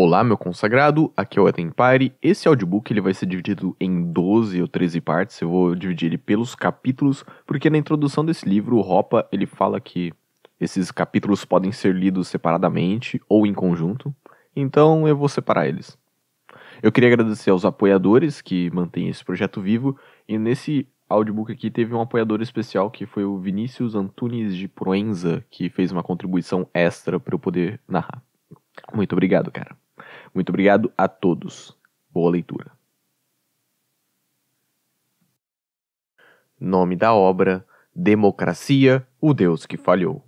Olá, meu consagrado, aqui é o Empire. Esse audiobook ele vai ser dividido em 12 ou 13 partes. Eu vou dividir ele pelos capítulos, porque na introdução desse livro, o Ropa ele fala que esses capítulos podem ser lidos separadamente ou em conjunto. Então eu vou separar eles. Eu queria agradecer aos apoiadores que mantêm esse projeto vivo. E nesse audiobook aqui teve um apoiador especial que foi o Vinícius Antunes de Proenza, que fez uma contribuição extra para eu poder narrar. Muito obrigado, cara. Muito obrigado a todos. Boa leitura. Nome da obra: Democracia, o Deus que Falhou.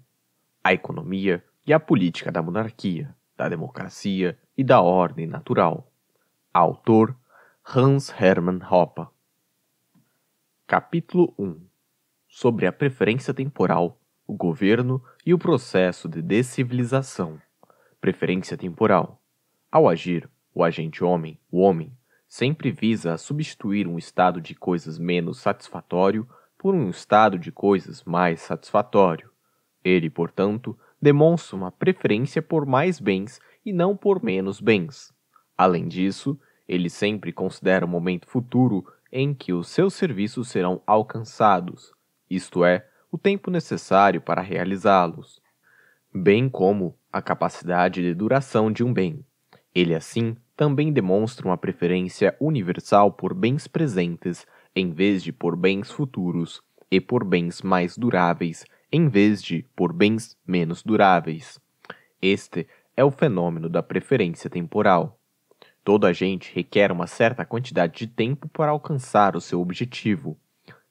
A economia e a política da monarquia, da democracia e da ordem natural. Autor: Hans Hermann Hoppe. Capítulo 1 Sobre a preferência temporal, o governo e o processo de descivilização. Preferência temporal ao agir, o agente homem, o homem, sempre visa a substituir um estado de coisas menos satisfatório por um estado de coisas mais satisfatório. Ele, portanto, demonstra uma preferência por mais bens e não por menos bens. Além disso, ele sempre considera o momento futuro em que os seus serviços serão alcançados, isto é, o tempo necessário para realizá-los, bem como a capacidade de duração de um bem. Ele, assim, também demonstra uma preferência universal por bens presentes, em vez de por bens futuros, e por bens mais duráveis, em vez de por bens menos duráveis. Este é o fenômeno da preferência temporal. Toda gente requer uma certa quantidade de tempo para alcançar o seu objetivo.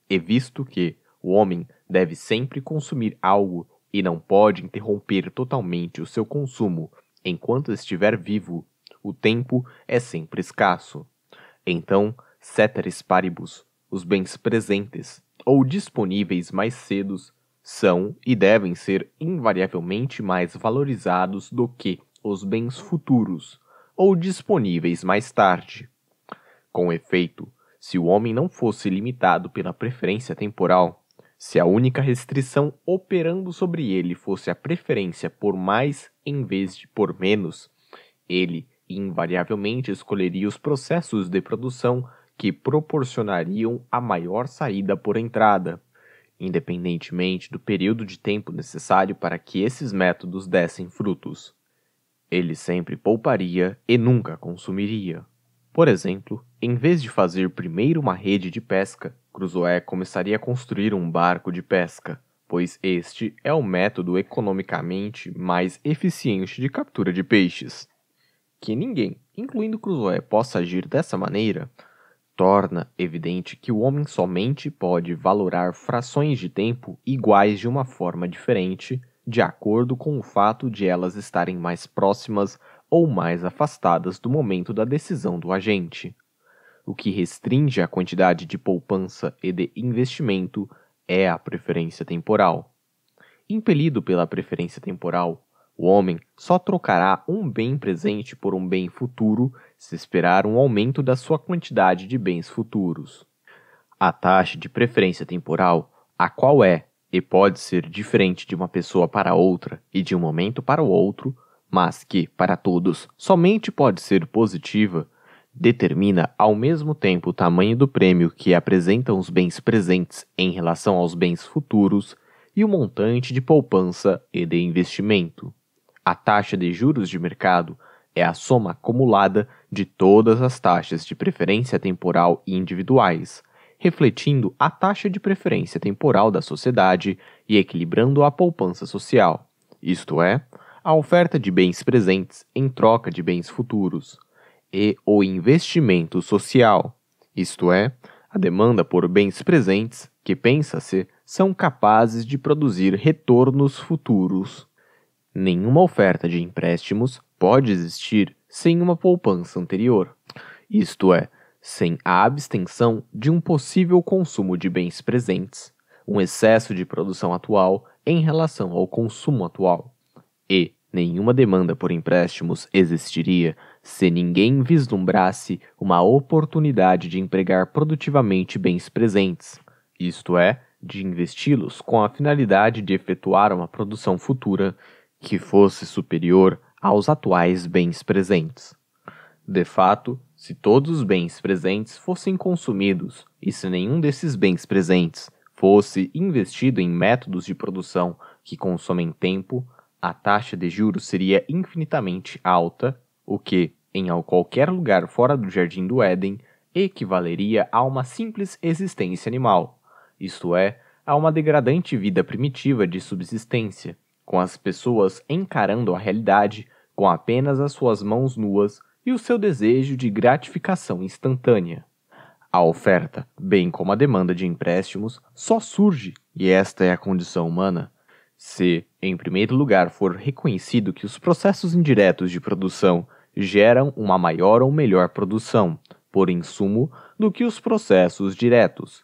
E visto que o homem deve sempre consumir algo e não pode interromper totalmente o seu consumo, Enquanto estiver vivo, o tempo é sempre escasso. Então, ceteris paribus, os bens presentes ou disponíveis mais cedo são e devem ser invariavelmente mais valorizados do que os bens futuros ou disponíveis mais tarde. Com efeito, se o homem não fosse limitado pela preferência temporal, se a única restrição operando sobre ele fosse a preferência por mais em vez de por menos, ele invariavelmente escolheria os processos de produção que proporcionariam a maior saída por entrada, independentemente do período de tempo necessário para que esses métodos dessem frutos. Ele sempre pouparia e nunca consumiria. Por exemplo, em vez de fazer primeiro uma rede de pesca, Crusoe começaria a construir um barco de pesca, pois este é o método economicamente mais eficiente de captura de peixes. Que ninguém, incluindo Crusoe, possa agir dessa maneira torna evidente que o homem somente pode valorar frações de tempo iguais de uma forma diferente, de acordo com o fato de elas estarem mais próximas ou mais afastadas do momento da decisão do agente o que restringe a quantidade de poupança e de investimento é a preferência temporal. Impelido pela preferência temporal, o homem só trocará um bem presente por um bem futuro se esperar um aumento da sua quantidade de bens futuros. A taxa de preferência temporal, a qual é e pode ser diferente de uma pessoa para outra e de um momento para o outro, mas que, para todos, somente pode ser positiva, determina ao mesmo tempo o tamanho do prêmio que apresentam os bens presentes em relação aos bens futuros e o montante de poupança e de investimento. A taxa de juros de mercado é a soma acumulada de todas as taxas de preferência temporal e individuais, refletindo a taxa de preferência temporal da sociedade e equilibrando a poupança social, isto é, a oferta de bens presentes em troca de bens futuros e o investimento social, isto é, a demanda por bens presentes, que pensa-se são capazes de produzir retornos futuros. Nenhuma oferta de empréstimos pode existir sem uma poupança anterior, isto é, sem a abstenção de um possível consumo de bens presentes, um excesso de produção atual em relação ao consumo atual. E nenhuma demanda por empréstimos existiria se ninguém vislumbrasse uma oportunidade de empregar produtivamente bens presentes, isto é, de investi-los com a finalidade de efetuar uma produção futura que fosse superior aos atuais bens presentes. De fato, se todos os bens presentes fossem consumidos e se nenhum desses bens presentes fosse investido em métodos de produção que consomem tempo, a taxa de juros seria infinitamente alta o que, em qualquer lugar fora do Jardim do Éden, equivaleria a uma simples existência animal, isto é, a uma degradante vida primitiva de subsistência, com as pessoas encarando a realidade com apenas as suas mãos nuas e o seu desejo de gratificação instantânea. A oferta, bem como a demanda de empréstimos, só surge, e esta é a condição humana, se, em primeiro lugar, for reconhecido que os processos indiretos de produção geram uma maior ou melhor produção, por insumo, do que os processos diretos.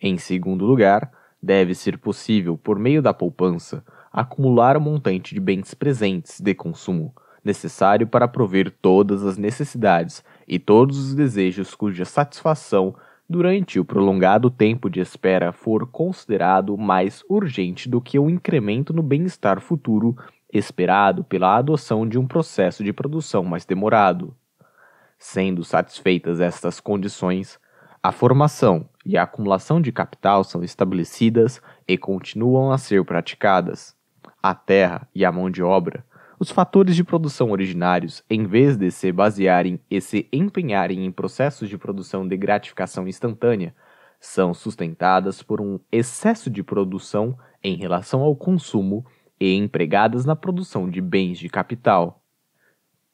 Em segundo lugar, deve ser possível, por meio da poupança, acumular o um montante de bens presentes de consumo necessário para prover todas as necessidades e todos os desejos cuja satisfação durante o prolongado tempo de espera for considerado mais urgente do que o incremento no bem-estar futuro esperado pela adoção de um processo de produção mais demorado. Sendo satisfeitas estas condições, a formação e a acumulação de capital são estabelecidas e continuam a ser praticadas. A terra e a mão de obra, os fatores de produção originários, em vez de se basearem e se empenharem em processos de produção de gratificação instantânea, são sustentadas por um excesso de produção em relação ao consumo e empregadas na produção de bens de capital.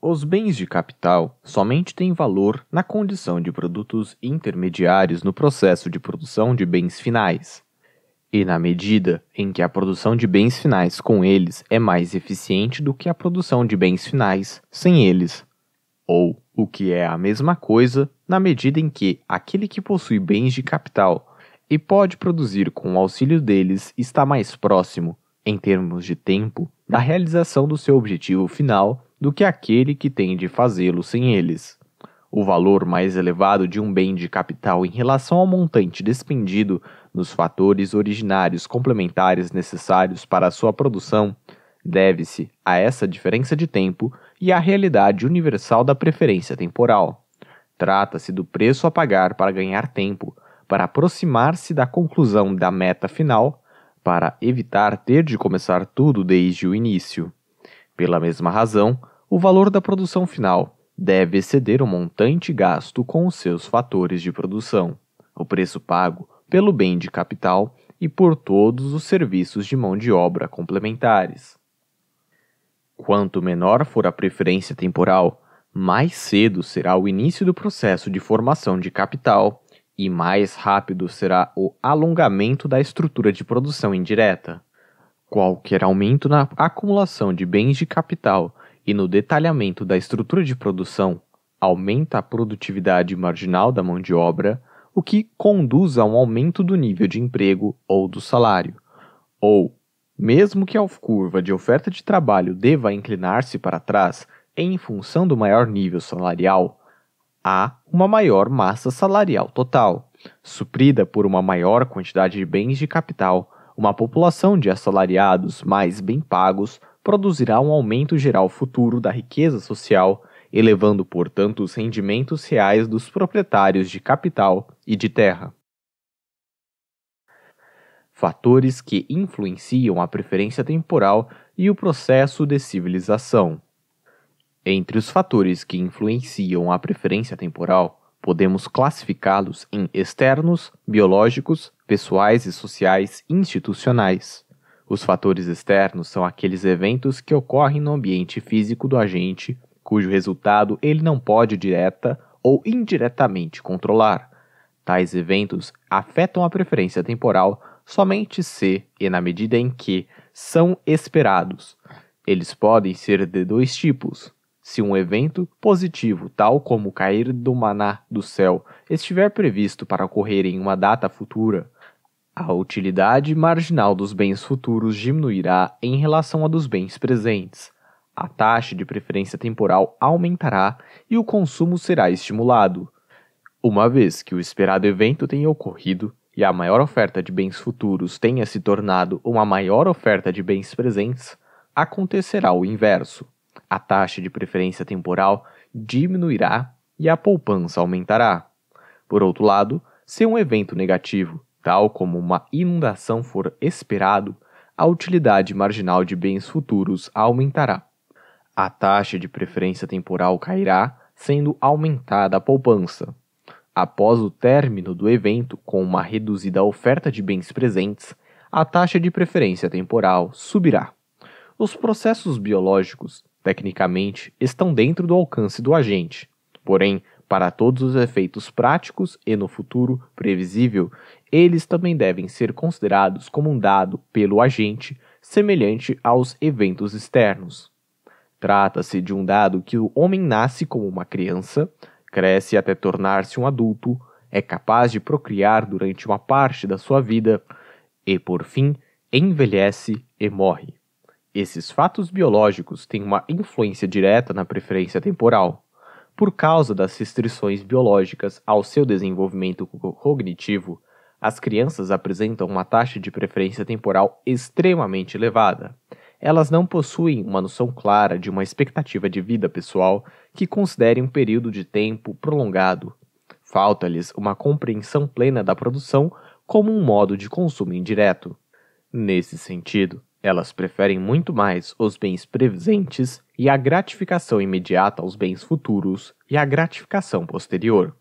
Os bens de capital somente têm valor na condição de produtos intermediários no processo de produção de bens finais. E na medida em que a produção de bens finais com eles é mais eficiente do que a produção de bens finais sem eles. Ou, o que é a mesma coisa, na medida em que aquele que possui bens de capital e pode produzir com o auxílio deles está mais próximo em termos de tempo, da realização do seu objetivo final do que aquele que tem de fazê-lo sem eles. O valor mais elevado de um bem de capital em relação ao montante despendido nos fatores originários complementares necessários para a sua produção deve-se a essa diferença de tempo e à realidade universal da preferência temporal. Trata-se do preço a pagar para ganhar tempo, para aproximar-se da conclusão da meta final para evitar ter de começar tudo desde o início. Pela mesma razão, o valor da produção final deve exceder o montante gasto com os seus fatores de produção, o preço pago pelo bem de capital e por todos os serviços de mão de obra complementares. Quanto menor for a preferência temporal, mais cedo será o início do processo de formação de capital e mais rápido será o alongamento da estrutura de produção indireta. Qualquer aumento na acumulação de bens de capital e no detalhamento da estrutura de produção aumenta a produtividade marginal da mão de obra, o que conduz a um aumento do nível de emprego ou do salário. Ou, mesmo que a curva de oferta de trabalho deva inclinar-se para trás em função do maior nível salarial, há uma maior massa salarial total, suprida por uma maior quantidade de bens de capital. Uma população de assalariados mais bem pagos produzirá um aumento geral futuro da riqueza social, elevando, portanto, os rendimentos reais dos proprietários de capital e de terra. Fatores que influenciam a preferência temporal e o processo de civilização. Entre os fatores que influenciam a preferência temporal, podemos classificá-los em externos, biológicos, pessoais e sociais institucionais. Os fatores externos são aqueles eventos que ocorrem no ambiente físico do agente, cujo resultado ele não pode direta ou indiretamente controlar. Tais eventos afetam a preferência temporal somente se e na medida em que são esperados. Eles podem ser de dois tipos: se um evento positivo, tal como cair do maná do céu, estiver previsto para ocorrer em uma data futura, a utilidade marginal dos bens futuros diminuirá em relação à dos bens presentes. A taxa de preferência temporal aumentará e o consumo será estimulado. Uma vez que o esperado evento tenha ocorrido e a maior oferta de bens futuros tenha se tornado uma maior oferta de bens presentes, acontecerá o inverso. A taxa de preferência temporal diminuirá e a poupança aumentará. Por outro lado, se um evento negativo, tal como uma inundação, for esperado, a utilidade marginal de bens futuros aumentará. A taxa de preferência temporal cairá, sendo aumentada a poupança. Após o término do evento, com uma reduzida oferta de bens presentes, a taxa de preferência temporal subirá. Os processos biológicos tecnicamente, estão dentro do alcance do agente. Porém, para todos os efeitos práticos e no futuro previsível, eles também devem ser considerados como um dado pelo agente, semelhante aos eventos externos. Trata-se de um dado que o homem nasce como uma criança, cresce até tornar-se um adulto, é capaz de procriar durante uma parte da sua vida e, por fim, envelhece e morre. Esses fatos biológicos têm uma influência direta na preferência temporal, por causa das restrições biológicas ao seu desenvolvimento cognitivo. As crianças apresentam uma taxa de preferência temporal extremamente elevada. Elas não possuem uma noção clara de uma expectativa de vida pessoal que considere um período de tempo prolongado. Falta-lhes uma compreensão plena da produção como um modo de consumo indireto. Nesse sentido, elas preferem muito mais os bens presentes e a gratificação imediata aos bens futuros e a gratificação posterior.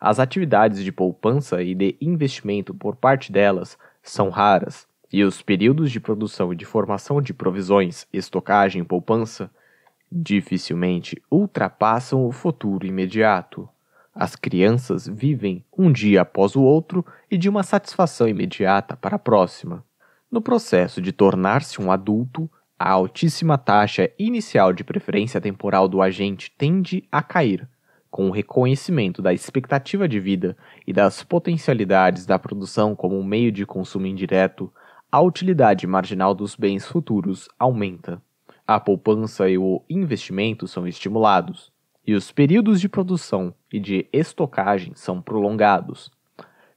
As atividades de poupança e de investimento por parte delas são raras, e os períodos de produção e de formação de provisões, estocagem e poupança dificilmente ultrapassam o futuro imediato. As crianças vivem um dia após o outro e de uma satisfação imediata para a próxima. No processo de tornar-se um adulto, a altíssima taxa inicial de preferência temporal do agente tende a cair, com o reconhecimento da expectativa de vida e das potencialidades da produção como um meio de consumo indireto, a utilidade marginal dos bens futuros aumenta. A poupança e o investimento são estimulados, e os períodos de produção e de estocagem são prolongados.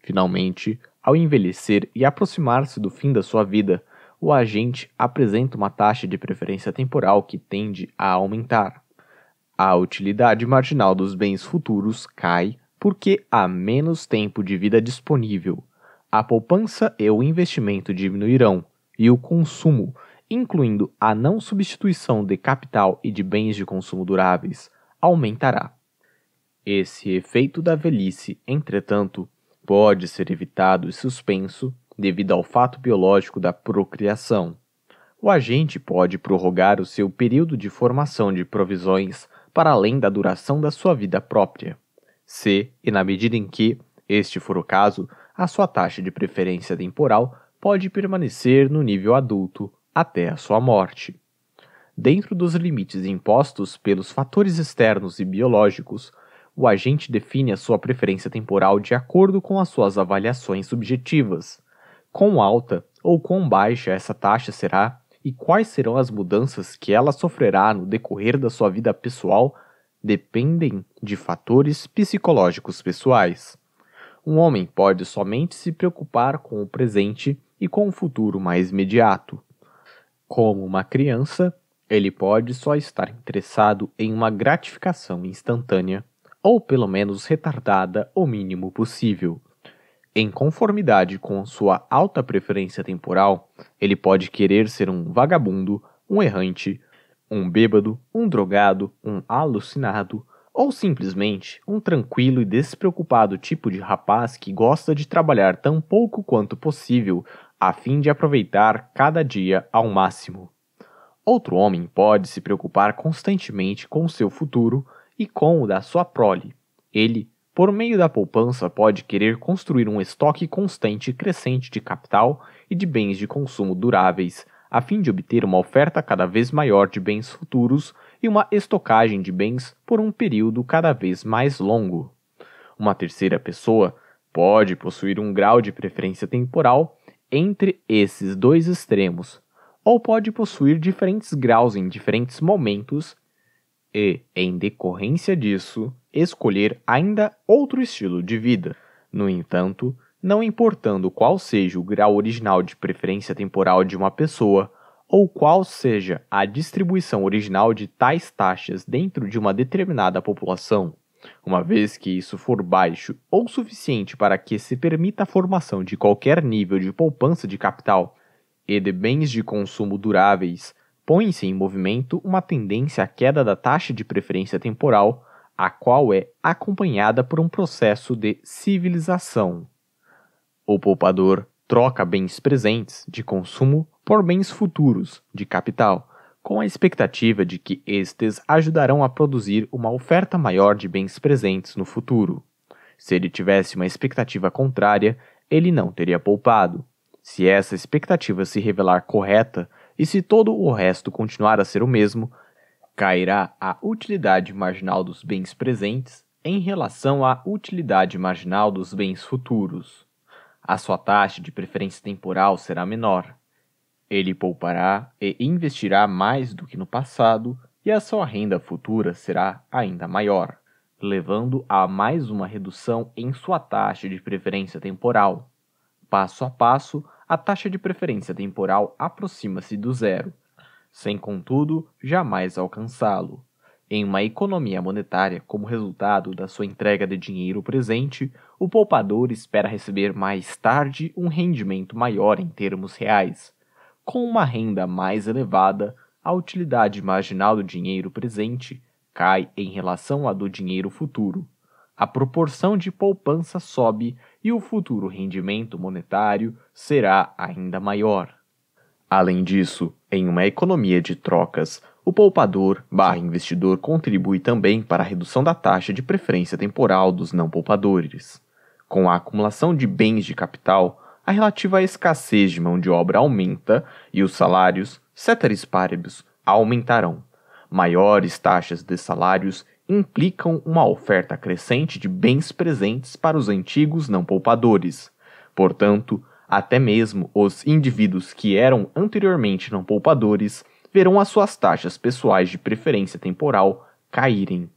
Finalmente, ao envelhecer e aproximar-se do fim da sua vida, o agente apresenta uma taxa de preferência temporal que tende a aumentar. A utilidade marginal dos bens futuros cai porque há menos tempo de vida disponível. A poupança e o investimento diminuirão, e o consumo, incluindo a não substituição de capital e de bens de consumo duráveis, aumentará. Esse efeito da velhice, entretanto, pode ser evitado e suspenso devido ao fato biológico da procriação. O agente pode prorrogar o seu período de formação de provisões para além da duração da sua vida própria, se e na medida em que este for o caso, a sua taxa de preferência temporal pode permanecer no nível adulto até a sua morte. Dentro dos limites impostos pelos fatores externos e biológicos, o agente define a sua preferência temporal de acordo com as suas avaliações subjetivas. Quão alta ou quão baixa essa taxa será e quais serão as mudanças que ela sofrerá no decorrer da sua vida pessoal dependem de fatores psicológicos pessoais. Um homem pode somente se preocupar com o presente e com o futuro mais imediato. Como uma criança, ele pode só estar interessado em uma gratificação instantânea ou pelo menos retardada o mínimo possível. Em conformidade com sua alta preferência temporal, ele pode querer ser um vagabundo, um errante, um bêbado, um drogado, um alucinado, ou simplesmente um tranquilo e despreocupado tipo de rapaz que gosta de trabalhar tão pouco quanto possível a fim de aproveitar cada dia ao máximo. Outro homem pode se preocupar constantemente com seu futuro e com o da sua prole. Ele, por meio da poupança, pode querer construir um estoque constante e crescente de capital e de bens de consumo duráveis, a fim de obter uma oferta cada vez maior de bens futuros e uma estocagem de bens por um período cada vez mais longo. Uma terceira pessoa pode possuir um grau de preferência temporal entre esses dois extremos, ou pode possuir diferentes graus em diferentes momentos e, em decorrência disso, escolher ainda outro estilo de vida. No entanto, não importando qual seja o grau original de preferência temporal de uma pessoa, ou qual seja a distribuição original de tais taxas dentro de uma determinada população, uma vez que isso for baixo ou suficiente para que se permita a formação de qualquer nível de poupança de capital e de bens de consumo duráveis, põe-se em movimento uma tendência à queda da taxa de preferência temporal, a qual é acompanhada por um processo de civilização. O poupador troca bens presentes de consumo por bens futuros de capital, com a expectativa de que estes ajudarão a produzir uma oferta maior de bens presentes no futuro. Se ele tivesse uma expectativa contrária, ele não teria poupado. Se essa expectativa se revelar correta, e se todo o resto continuar a ser o mesmo, cairá a utilidade marginal dos bens presentes em relação à utilidade marginal dos bens futuros. A sua taxa de preferência temporal será menor. Ele poupará e investirá mais do que no passado, e a sua renda futura será ainda maior, levando a mais uma redução em sua taxa de preferência temporal. Passo a passo, a taxa de preferência temporal aproxima-se do zero, sem, contudo, jamais alcançá-lo. Em uma economia monetária, como resultado da sua entrega de dinheiro presente, o poupador espera receber mais tarde um rendimento maior em termos reais. Com uma renda mais elevada, a utilidade marginal do dinheiro presente cai em relação à do dinheiro futuro a proporção de poupança sobe e o futuro rendimento monetário será ainda maior. Além disso, em uma economia de trocas, o poupador barra investidor contribui também para a redução da taxa de preferência temporal dos não poupadores. Com a acumulação de bens de capital, a relativa escassez de mão de obra aumenta e os salários, ceteris paribus, aumentarão. Maiores taxas de salários implicam uma oferta crescente de bens presentes para os antigos não poupadores. Portanto, até mesmo os indivíduos que eram anteriormente não poupadores verão as suas taxas pessoais de preferência temporal caírem.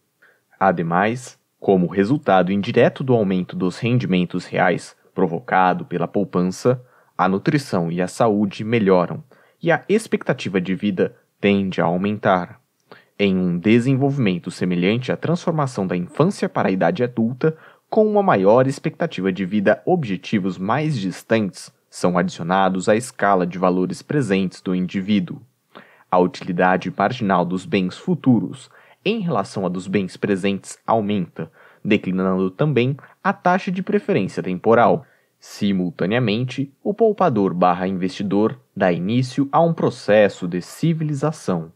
Ademais, como resultado indireto do aumento dos rendimentos reais provocado pela poupança, a nutrição e a saúde melhoram e a expectativa de vida tende a aumentar em um desenvolvimento semelhante à transformação da infância para a idade adulta, com uma maior expectativa de vida, objetivos mais distantes são adicionados à escala de valores presentes do indivíduo. A utilidade marginal dos bens futuros em relação à dos bens presentes aumenta, declinando também a taxa de preferência temporal. Simultaneamente, o poupador/investidor barra dá início a um processo de civilização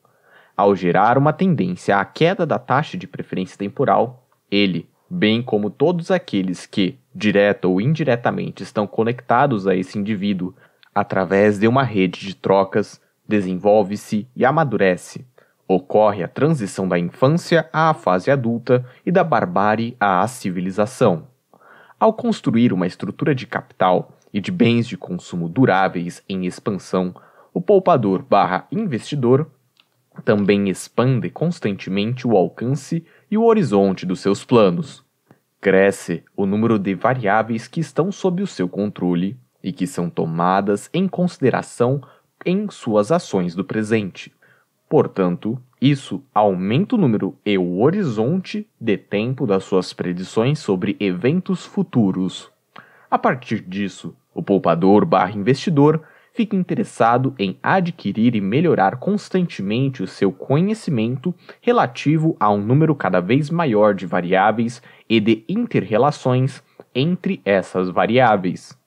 ao gerar uma tendência à queda da taxa de preferência temporal, ele, bem como todos aqueles que, direta ou indiretamente, estão conectados a esse indivíduo através de uma rede de trocas, desenvolve-se e amadurece. Ocorre a transição da infância à fase adulta e da barbárie à civilização. Ao construir uma estrutura de capital e de bens de consumo duráveis em expansão, o poupador/investidor também expande constantemente o alcance e o horizonte dos seus planos. Cresce o número de variáveis que estão sob o seu controle e que são tomadas em consideração em suas ações do presente. Portanto, isso aumenta o número e o horizonte de tempo das suas predições sobre eventos futuros. A partir disso, o poupador/investidor fique interessado em adquirir e melhorar constantemente o seu conhecimento relativo a um número cada vez maior de variáveis e de interrelações entre essas variáveis.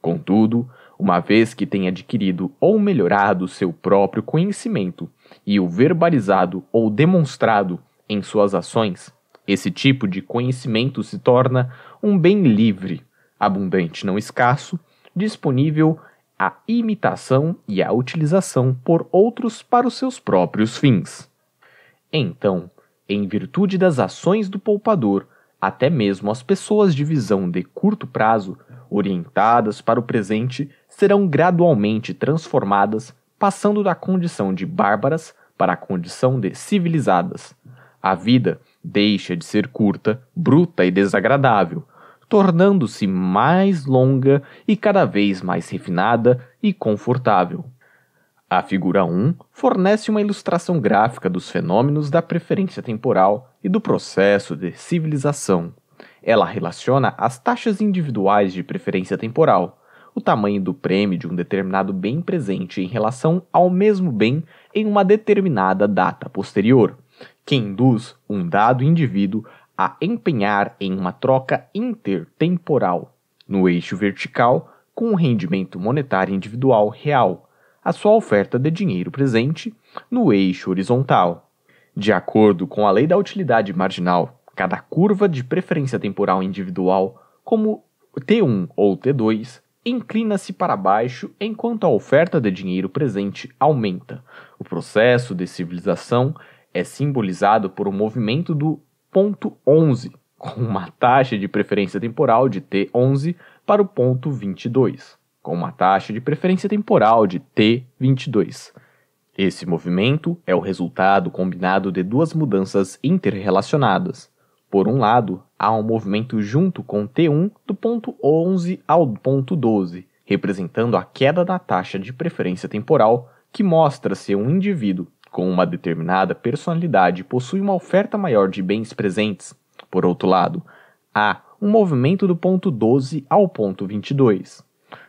Contudo, uma vez que tenha adquirido ou melhorado seu próprio conhecimento e o verbalizado ou demonstrado em suas ações, esse tipo de conhecimento se torna um bem livre, abundante, não escasso, disponível a imitação e a utilização por outros para os seus próprios fins. Então, em virtude das ações do poupador, até mesmo as pessoas de visão de curto prazo, orientadas para o presente, serão gradualmente transformadas, passando da condição de bárbaras para a condição de civilizadas. A vida deixa de ser curta, bruta e desagradável tornando-se mais longa e cada vez mais refinada e confortável. A figura 1 fornece uma ilustração gráfica dos fenômenos da preferência temporal e do processo de civilização. Ela relaciona as taxas individuais de preferência temporal, o tamanho do prêmio de um determinado bem presente em relação ao mesmo bem em uma determinada data posterior, que induz um dado indivíduo a empenhar em uma troca intertemporal no eixo vertical com o rendimento monetário individual real, a sua oferta de dinheiro presente no eixo horizontal. De acordo com a lei da utilidade marginal, cada curva de preferência temporal individual, como T1 ou T2, inclina-se para baixo enquanto a oferta de dinheiro presente aumenta. O processo de civilização é simbolizado por um movimento do ponto 11, com uma taxa de preferência temporal de T11 para o ponto 22, com uma taxa de preferência temporal de T22. Esse movimento é o resultado combinado de duas mudanças interrelacionadas. Por um lado, há um movimento junto com T1 do ponto 11 ao ponto 12, representando a queda da taxa de preferência temporal, que mostra se um indivíduo com uma determinada personalidade possui uma oferta maior de bens presentes. Por outro lado, há um movimento do ponto 12 ao ponto 22.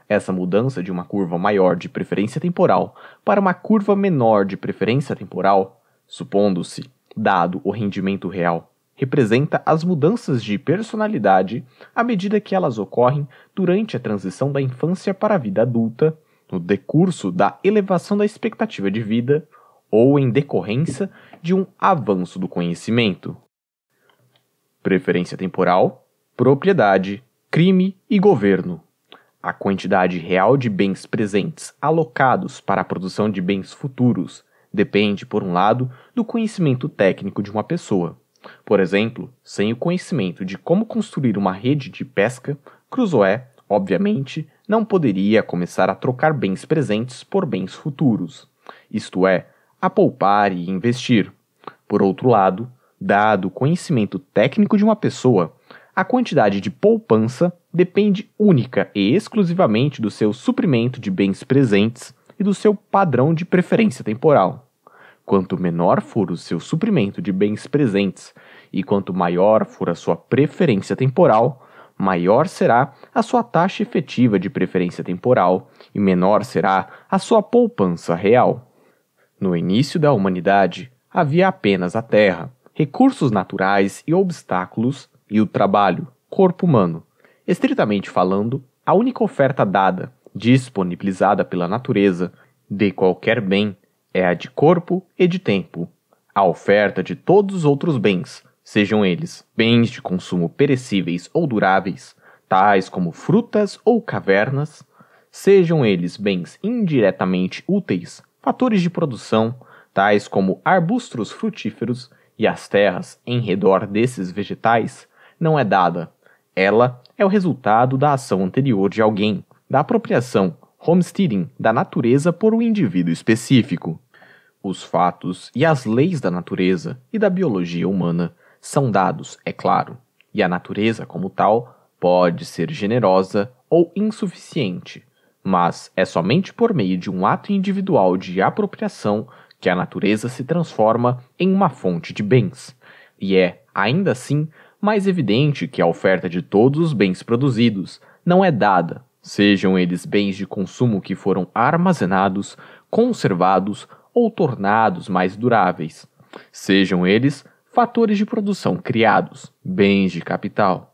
Essa mudança de uma curva maior de preferência temporal para uma curva menor de preferência temporal, supondo-se dado o rendimento real, representa as mudanças de personalidade à medida que elas ocorrem durante a transição da infância para a vida adulta, no decurso da elevação da expectativa de vida ou em decorrência de um avanço do conhecimento. Preferência temporal, propriedade, crime e governo. A quantidade real de bens presentes alocados para a produção de bens futuros depende, por um lado, do conhecimento técnico de uma pessoa. Por exemplo, sem o conhecimento de como construir uma rede de pesca, Crusoe, obviamente, não poderia começar a trocar bens presentes por bens futuros. Isto é, a poupar e investir. Por outro lado, dado o conhecimento técnico de uma pessoa, a quantidade de poupança depende única e exclusivamente do seu suprimento de bens presentes e do seu padrão de preferência temporal. Quanto menor for o seu suprimento de bens presentes e quanto maior for a sua preferência temporal, maior será a sua taxa efetiva de preferência temporal e menor será a sua poupança real. No início da humanidade, havia apenas a terra, recursos naturais e obstáculos, e o trabalho, corpo humano. Estritamente falando, a única oferta dada, disponibilizada pela natureza, de qualquer bem, é a de corpo e de tempo. A oferta de todos os outros bens, sejam eles bens de consumo perecíveis ou duráveis, tais como frutas ou cavernas, sejam eles bens indiretamente úteis, Fatores de produção, tais como arbustos frutíferos e as terras em redor desses vegetais, não é dada. Ela é o resultado da ação anterior de alguém, da apropriação, homesteading, da natureza por um indivíduo específico. Os fatos e as leis da natureza e da biologia humana são dados, é claro, e a natureza, como tal, pode ser generosa ou insuficiente, mas é somente por meio de um ato individual de apropriação que a natureza se transforma em uma fonte de bens. E é, ainda assim, mais evidente que a oferta de todos os bens produzidos não é dada, sejam eles bens de consumo que foram armazenados, conservados ou tornados mais duráveis, sejam eles fatores de produção criados, bens de capital.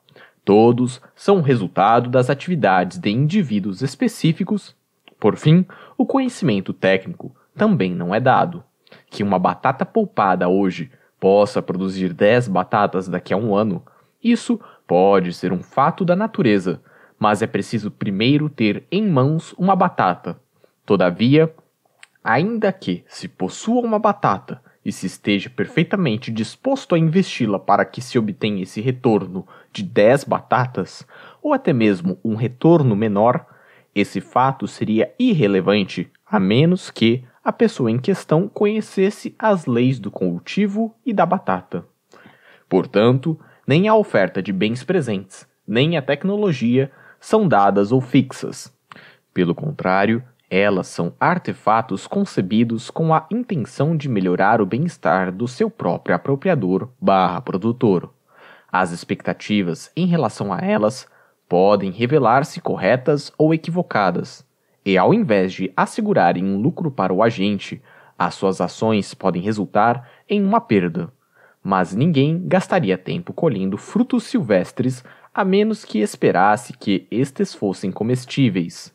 Todos são resultado das atividades de indivíduos específicos. Por fim, o conhecimento técnico também não é dado. Que uma batata poupada hoje possa produzir 10 batatas daqui a um ano, isso pode ser um fato da natureza, mas é preciso primeiro ter em mãos uma batata. Todavia, ainda que se possua uma batata e se esteja perfeitamente disposto a investi-la para que se obtenha esse retorno de 10 batatas, ou até mesmo um retorno menor, esse fato seria irrelevante, a menos que a pessoa em questão conhecesse as leis do cultivo e da batata. Portanto, nem a oferta de bens presentes, nem a tecnologia são dadas ou fixas. Pelo contrário, elas são artefatos concebidos com a intenção de melhorar o bem-estar do seu próprio apropriador barra produtor. As expectativas em relação a elas podem revelar-se corretas ou equivocadas, e ao invés de assegurarem um lucro para o agente, as suas ações podem resultar em uma perda. Mas ninguém gastaria tempo colhendo frutos silvestres a menos que esperasse que estes fossem comestíveis.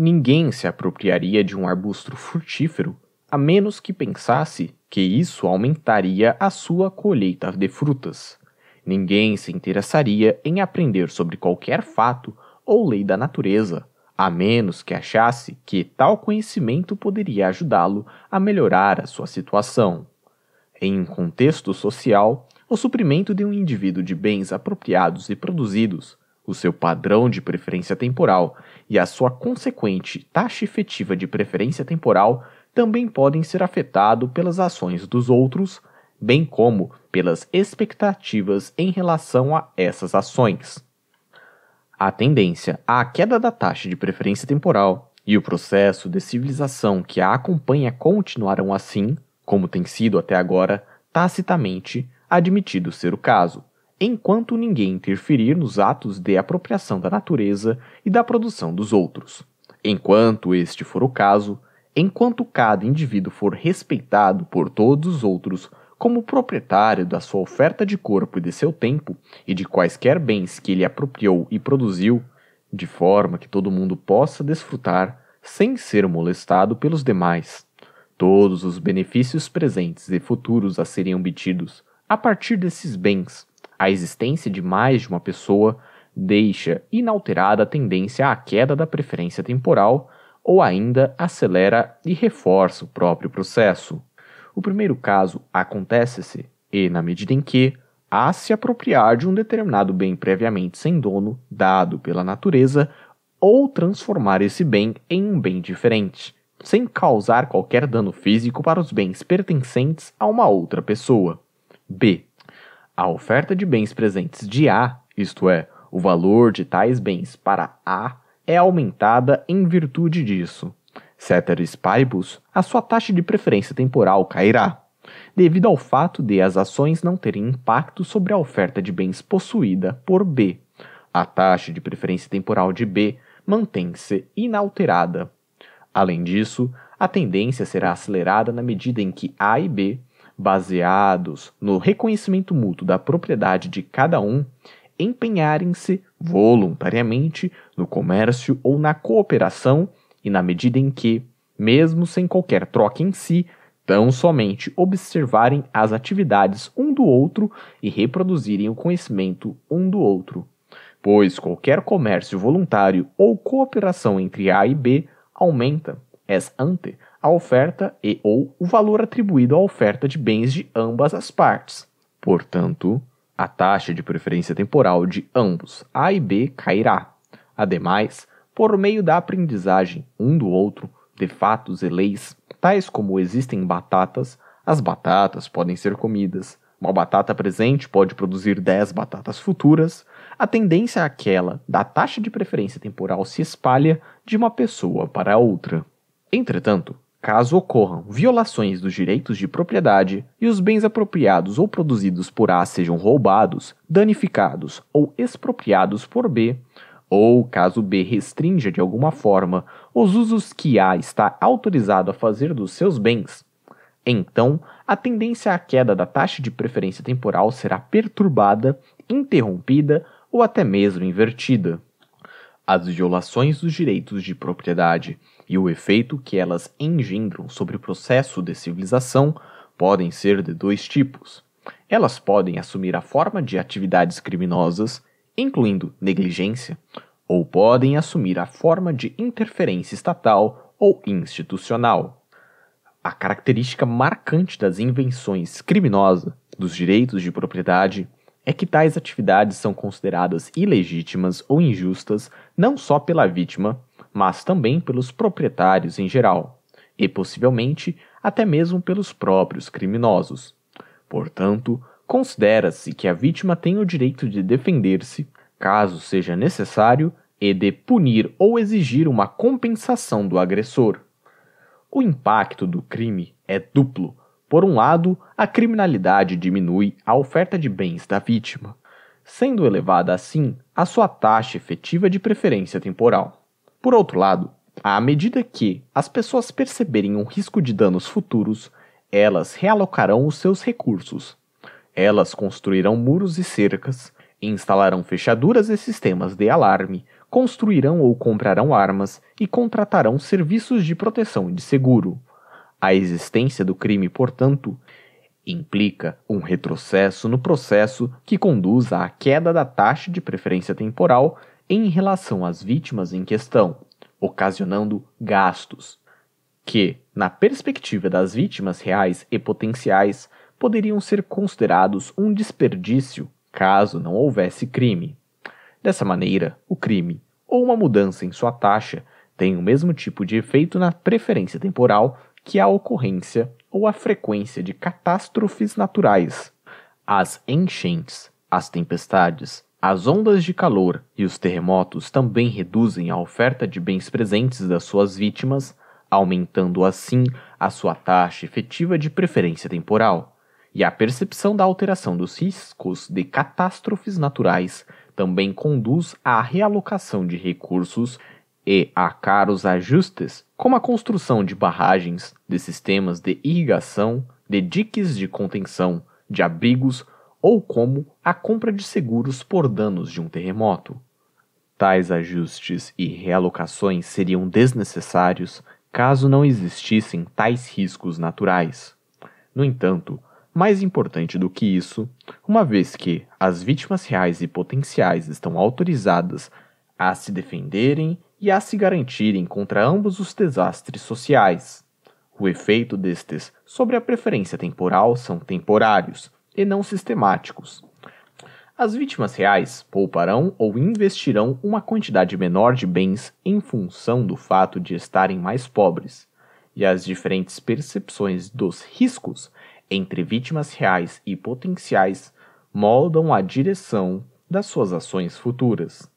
Ninguém se apropriaria de um arbusto frutífero a menos que pensasse que isso aumentaria a sua colheita de frutas. Ninguém se interessaria em aprender sobre qualquer fato ou lei da natureza, a menos que achasse que tal conhecimento poderia ajudá-lo a melhorar a sua situação. Em um contexto social, o suprimento de um indivíduo de bens apropriados e produzidos, o seu padrão de preferência temporal e a sua consequente taxa efetiva de preferência temporal também podem ser afetados pelas ações dos outros, bem como pelas expectativas em relação a essas ações. A tendência à queda da taxa de preferência temporal e o processo de civilização que a acompanha continuarão assim, como tem sido até agora, tacitamente admitido ser o caso enquanto ninguém interferir nos atos de apropriação da natureza e da produção dos outros. Enquanto este for o caso, enquanto cada indivíduo for respeitado por todos os outros como proprietário da sua oferta de corpo e de seu tempo e de quaisquer bens que ele apropriou e produziu, de forma que todo mundo possa desfrutar sem ser molestado pelos demais. Todos os benefícios presentes e futuros a serem obtidos a partir desses bens a existência de mais de uma pessoa deixa inalterada a tendência à queda da preferência temporal ou ainda acelera e reforça o próprio processo. O primeiro caso acontece-se e, na medida em que, a se apropriar de um determinado bem previamente sem dono, dado pela natureza, ou transformar esse bem em um bem diferente, sem causar qualquer dano físico para os bens pertencentes a uma outra pessoa. B. A oferta de bens presentes de A, isto é, o valor de tais bens para A, é aumentada em virtude disso. Ceteris paribus, a sua taxa de preferência temporal cairá, devido ao fato de as ações não terem impacto sobre a oferta de bens possuída por B. A taxa de preferência temporal de B mantém-se inalterada. Além disso, a tendência será acelerada na medida em que A e B baseados no reconhecimento mútuo da propriedade de cada um, empenharem-se voluntariamente no comércio ou na cooperação e na medida em que, mesmo sem qualquer troca em si, tão somente observarem as atividades um do outro e reproduzirem o conhecimento um do outro. Pois qualquer comércio voluntário ou cooperação entre A e B aumenta, ex ante, a oferta e ou o valor atribuído à oferta de bens de ambas as partes. Portanto, a taxa de preferência temporal de ambos A e B cairá. Ademais, por meio da aprendizagem um do outro de fatos e leis, tais como existem batatas, as batatas podem ser comidas. Uma batata presente pode produzir 10 batatas futuras. A tendência é aquela da taxa de preferência temporal se espalha de uma pessoa para outra. Entretanto, caso ocorram violações dos direitos de propriedade e os bens apropriados ou produzidos por A sejam roubados, danificados ou expropriados por B, ou caso B restrinja de alguma forma os usos que A está autorizado a fazer dos seus bens, então a tendência à queda da taxa de preferência temporal será perturbada, interrompida ou até mesmo invertida. As violações dos direitos de propriedade e o efeito que elas engendram sobre o processo de civilização podem ser de dois tipos. Elas podem assumir a forma de atividades criminosas, incluindo negligência, ou podem assumir a forma de interferência estatal ou institucional. A característica marcante das invenções criminosas dos direitos de propriedade é que tais atividades são consideradas ilegítimas ou injustas não só pela vítima, mas também pelos proprietários em geral, e possivelmente até mesmo pelos próprios criminosos. Portanto, considera-se que a vítima tem o direito de defender-se, caso seja necessário, e de punir ou exigir uma compensação do agressor. O impacto do crime é duplo. Por um lado, a criminalidade diminui a oferta de bens da vítima, sendo elevada assim a sua taxa efetiva de preferência temporal. Por outro lado, à medida que as pessoas perceberem um risco de danos futuros, elas realocarão os seus recursos. Elas construirão muros e cercas, instalarão fechaduras e sistemas de alarme, construirão ou comprarão armas e contratarão serviços de proteção e de seguro. A existência do crime, portanto, implica um retrocesso no processo que conduza à queda da taxa de preferência temporal em relação às vítimas em questão, ocasionando gastos, que, na perspectiva das vítimas reais e potenciais, poderiam ser considerados um desperdício caso não houvesse crime. Dessa maneira, o crime ou uma mudança em sua taxa tem o mesmo tipo de efeito na preferência temporal que a ocorrência ou a frequência de catástrofes naturais. As enchentes, as tempestades, as ondas de calor e os terremotos também reduzem a oferta de bens presentes das suas vítimas, aumentando assim a sua taxa efetiva de preferência temporal, e a percepção da alteração dos riscos de catástrofes naturais também conduz à realocação de recursos e a caros ajustes, como a construção de barragens, de sistemas de irrigação, de diques de contenção, de abrigos ou como a compra de seguros por danos de um terremoto. Tais ajustes e realocações seriam desnecessários caso não existissem tais riscos naturais. No entanto, mais importante do que isso, uma vez que as vítimas reais e potenciais estão autorizadas a se defenderem e a se garantirem contra ambos os desastres sociais. O efeito destes sobre a preferência temporal são temporários, e não sistemáticos. As vítimas reais pouparão ou investirão uma quantidade menor de bens em função do fato de estarem mais pobres, e as diferentes percepções dos riscos entre vítimas reais e potenciais moldam a direção das suas ações futuras.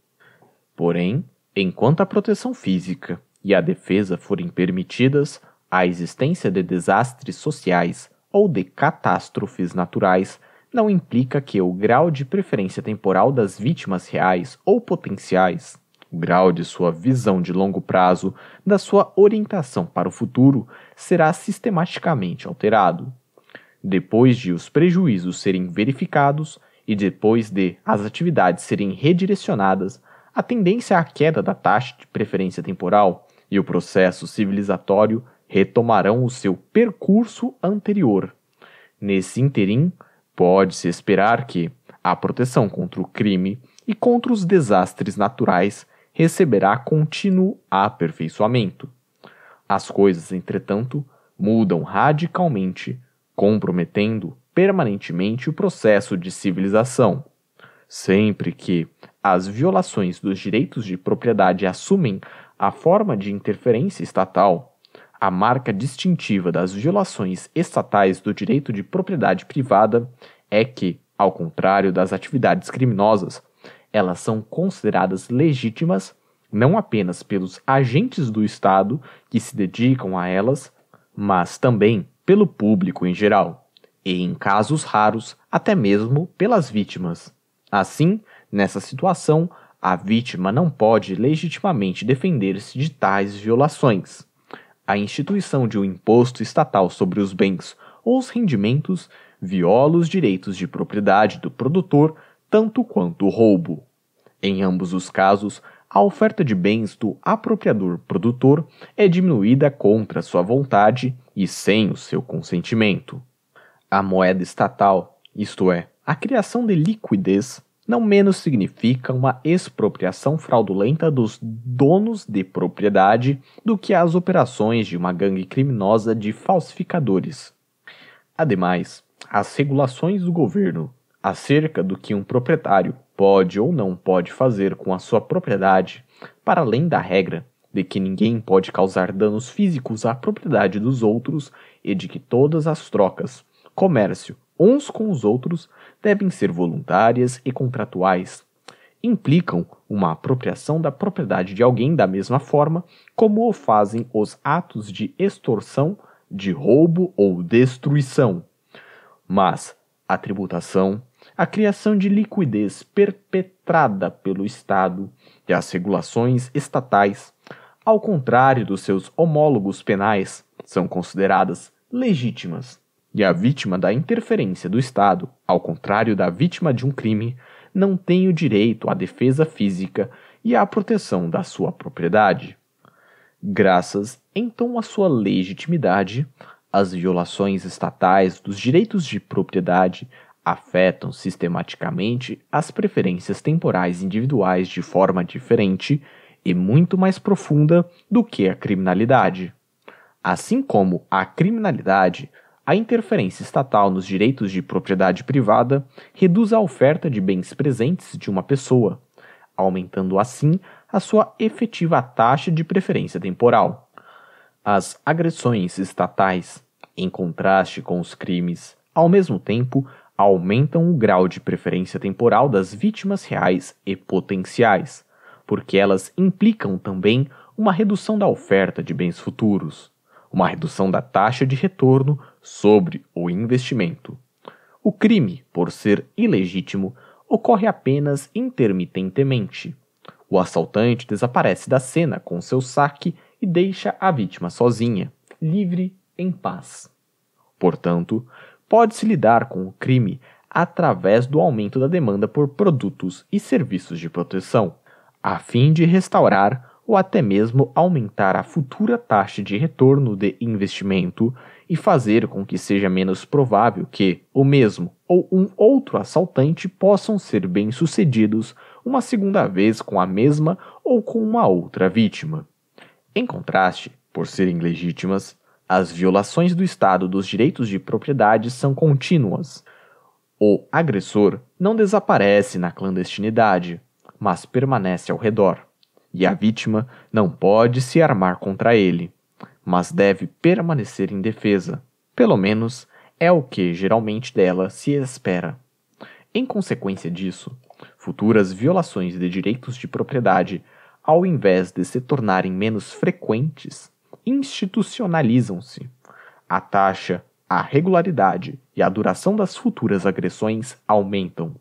Porém, enquanto a proteção física e a defesa forem permitidas, a existência de desastres sociais ou de catástrofes naturais não implica que o grau de preferência temporal das vítimas reais ou potenciais, o grau de sua visão de longo prazo, da sua orientação para o futuro, será sistematicamente alterado. Depois de os prejuízos serem verificados e depois de as atividades serem redirecionadas, a tendência à queda da taxa de preferência temporal e o processo civilizatório retomarão o seu percurso anterior. Nesse interim, pode-se esperar que a proteção contra o crime e contra os desastres naturais receberá contínuo aperfeiçoamento. As coisas, entretanto, mudam radicalmente, comprometendo permanentemente o processo de civilização. Sempre que as violações dos direitos de propriedade assumem a forma de interferência estatal, a marca distintiva das violações estatais do direito de propriedade privada é que, ao contrário das atividades criminosas, elas são consideradas legítimas não apenas pelos agentes do Estado que se dedicam a elas, mas também pelo público em geral, e em casos raros, até mesmo pelas vítimas. Assim, nessa situação, a vítima não pode legitimamente defender-se de tais violações a instituição de um imposto estatal sobre os bens ou os rendimentos viola os direitos de propriedade do produtor tanto quanto o roubo. Em ambos os casos, a oferta de bens do apropriador produtor é diminuída contra sua vontade e sem o seu consentimento. A moeda estatal, isto é, a criação de liquidez, não menos significa uma expropriação fraudulenta dos donos de propriedade do que as operações de uma gangue criminosa de falsificadores. Ademais, as regulações do governo acerca do que um proprietário pode ou não pode fazer com a sua propriedade, para além da regra de que ninguém pode causar danos físicos à propriedade dos outros e de que todas as trocas, comércio uns com os outros devem ser voluntárias e contratuais. Implicam uma apropriação da propriedade de alguém da mesma forma como o fazem os atos de extorsão, de roubo ou destruição. Mas a tributação, a criação de liquidez perpetrada pelo Estado e as regulações estatais, ao contrário dos seus homólogos penais, são consideradas legítimas. E a vítima da interferência do Estado, ao contrário da vítima de um crime, não tem o direito à defesa física e à proteção da sua propriedade. Graças, então, à sua legitimidade, as violações estatais dos direitos de propriedade afetam sistematicamente as preferências temporais individuais de forma diferente e muito mais profunda do que a criminalidade. Assim como a criminalidade a interferência estatal nos direitos de propriedade privada reduz a oferta de bens presentes de uma pessoa, aumentando assim a sua efetiva taxa de preferência temporal. As agressões estatais, em contraste com os crimes, ao mesmo tempo aumentam o grau de preferência temporal das vítimas reais e potenciais, porque elas implicam também uma redução da oferta de bens futuros uma redução da taxa de retorno sobre o investimento. O crime, por ser ilegítimo, ocorre apenas intermitentemente. O assaltante desaparece da cena com seu saque e deixa a vítima sozinha, livre, em paz. Portanto, pode-se lidar com o crime através do aumento da demanda por produtos e serviços de proteção, a fim de restaurar ou até mesmo aumentar a futura taxa de retorno de investimento e fazer com que seja menos provável que o mesmo ou um outro assaltante possam ser bem-sucedidos uma segunda vez com a mesma ou com uma outra vítima. Em contraste, por serem legítimas, as violações do Estado dos direitos de propriedade são contínuas. O agressor não desaparece na clandestinidade, mas permanece ao redor e a vítima não pode se armar contra ele, mas deve permanecer indefesa. Pelo menos é o que geralmente dela se espera. Em consequência disso, futuras violações de direitos de propriedade, ao invés de se tornarem menos frequentes, institucionalizam-se. A taxa, a regularidade e a duração das futuras agressões aumentam.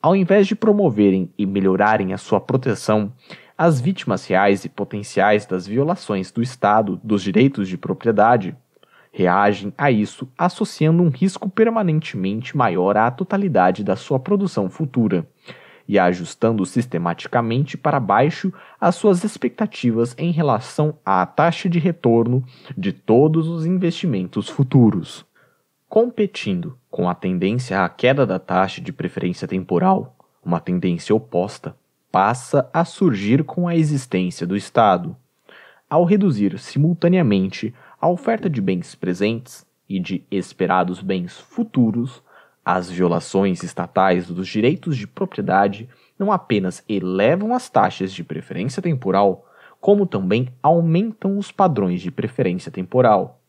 Ao invés de promoverem e melhorarem a sua proteção, as vítimas reais e potenciais das violações do Estado dos direitos de propriedade reagem a isso associando um risco permanentemente maior à totalidade da sua produção futura e ajustando sistematicamente para baixo as suas expectativas em relação à taxa de retorno de todos os investimentos futuros. Competindo com a tendência à queda da taxa de preferência temporal, uma tendência oposta passa a surgir com a existência do Estado. Ao reduzir simultaneamente a oferta de bens presentes e de esperados bens futuros, as violações estatais dos direitos de propriedade não apenas elevam as taxas de preferência temporal, como também aumentam os padrões de preferência temporal,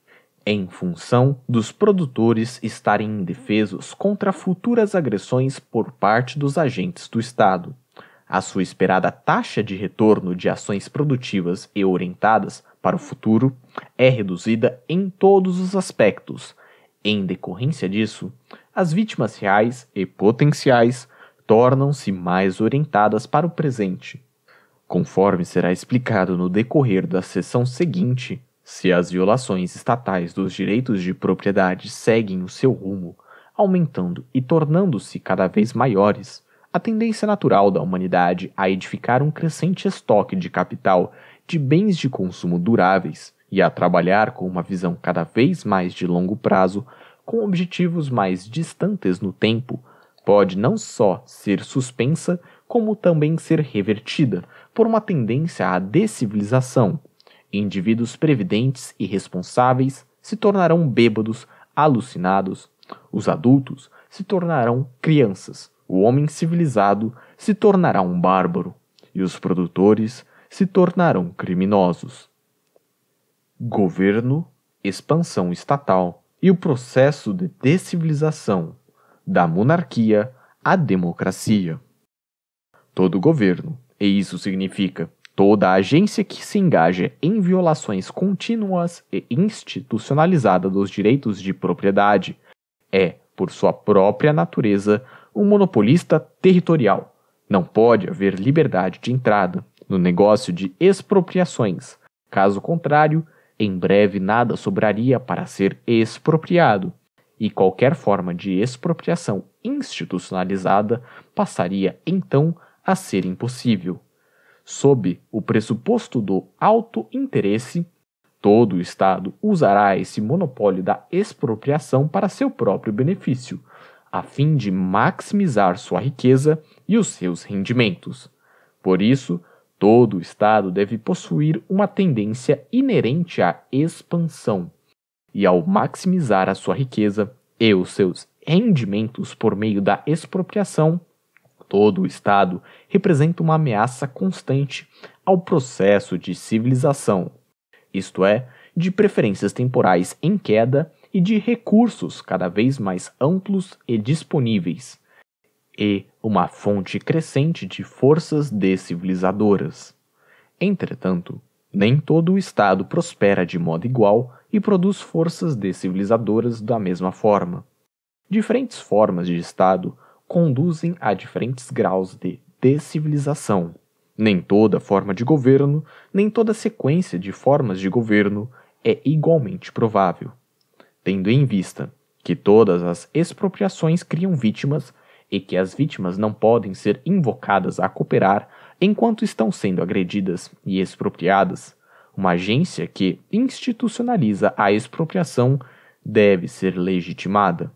em função dos produtores estarem indefesos contra futuras agressões por parte dos agentes do Estado. A sua esperada taxa de retorno de ações produtivas e orientadas para o futuro é reduzida em todos os aspectos. Em decorrência disso, as vítimas reais e potenciais tornam-se mais orientadas para o presente. Conforme será explicado no decorrer da sessão seguinte, se as violações estatais dos direitos de propriedade seguem o seu rumo, aumentando e tornando-se cada vez maiores, a tendência natural da humanidade a edificar um crescente estoque de capital, de bens de consumo duráveis e a trabalhar com uma visão cada vez mais de longo prazo, com objetivos mais distantes no tempo, pode não só ser suspensa, como também ser revertida por uma tendência à descivilização. Indivíduos previdentes e responsáveis se tornarão bêbados, alucinados. Os adultos se tornarão crianças o homem civilizado se tornará um bárbaro e os produtores se tornarão criminosos. Governo, expansão estatal e o processo de descivilização da monarquia à democracia. Todo governo, e isso significa toda agência que se engaja em violações contínuas e institucionalizada dos direitos de propriedade, é, por sua própria natureza, um monopolista territorial. Não pode haver liberdade de entrada no negócio de expropriações. Caso contrário, em breve nada sobraria para ser expropriado, e qualquer forma de expropriação institucionalizada passaria então a ser impossível. Sob o pressuposto do alto interesse, todo o Estado usará esse monopólio da expropriação para seu próprio benefício, a fim de maximizar sua riqueza e os seus rendimentos. Por isso, todo Estado deve possuir uma tendência inerente à expansão, e ao maximizar a sua riqueza e os seus rendimentos por meio da expropriação, todo o Estado representa uma ameaça constante ao processo de civilização, isto é, de preferências temporais em queda e de recursos cada vez mais amplos e disponíveis, e uma fonte crescente de forças descivilizadoras. Entretanto, nem todo o Estado prospera de modo igual e produz forças descivilizadoras da mesma forma. Diferentes formas de Estado conduzem a diferentes graus de descivilização. Nem toda forma de governo, nem toda sequência de formas de governo é igualmente provável tendo em vista que todas as expropriações criam vítimas e que as vítimas não podem ser invocadas a cooperar enquanto estão sendo agredidas e expropriadas, uma agência que institucionaliza a expropriação deve ser legitimada.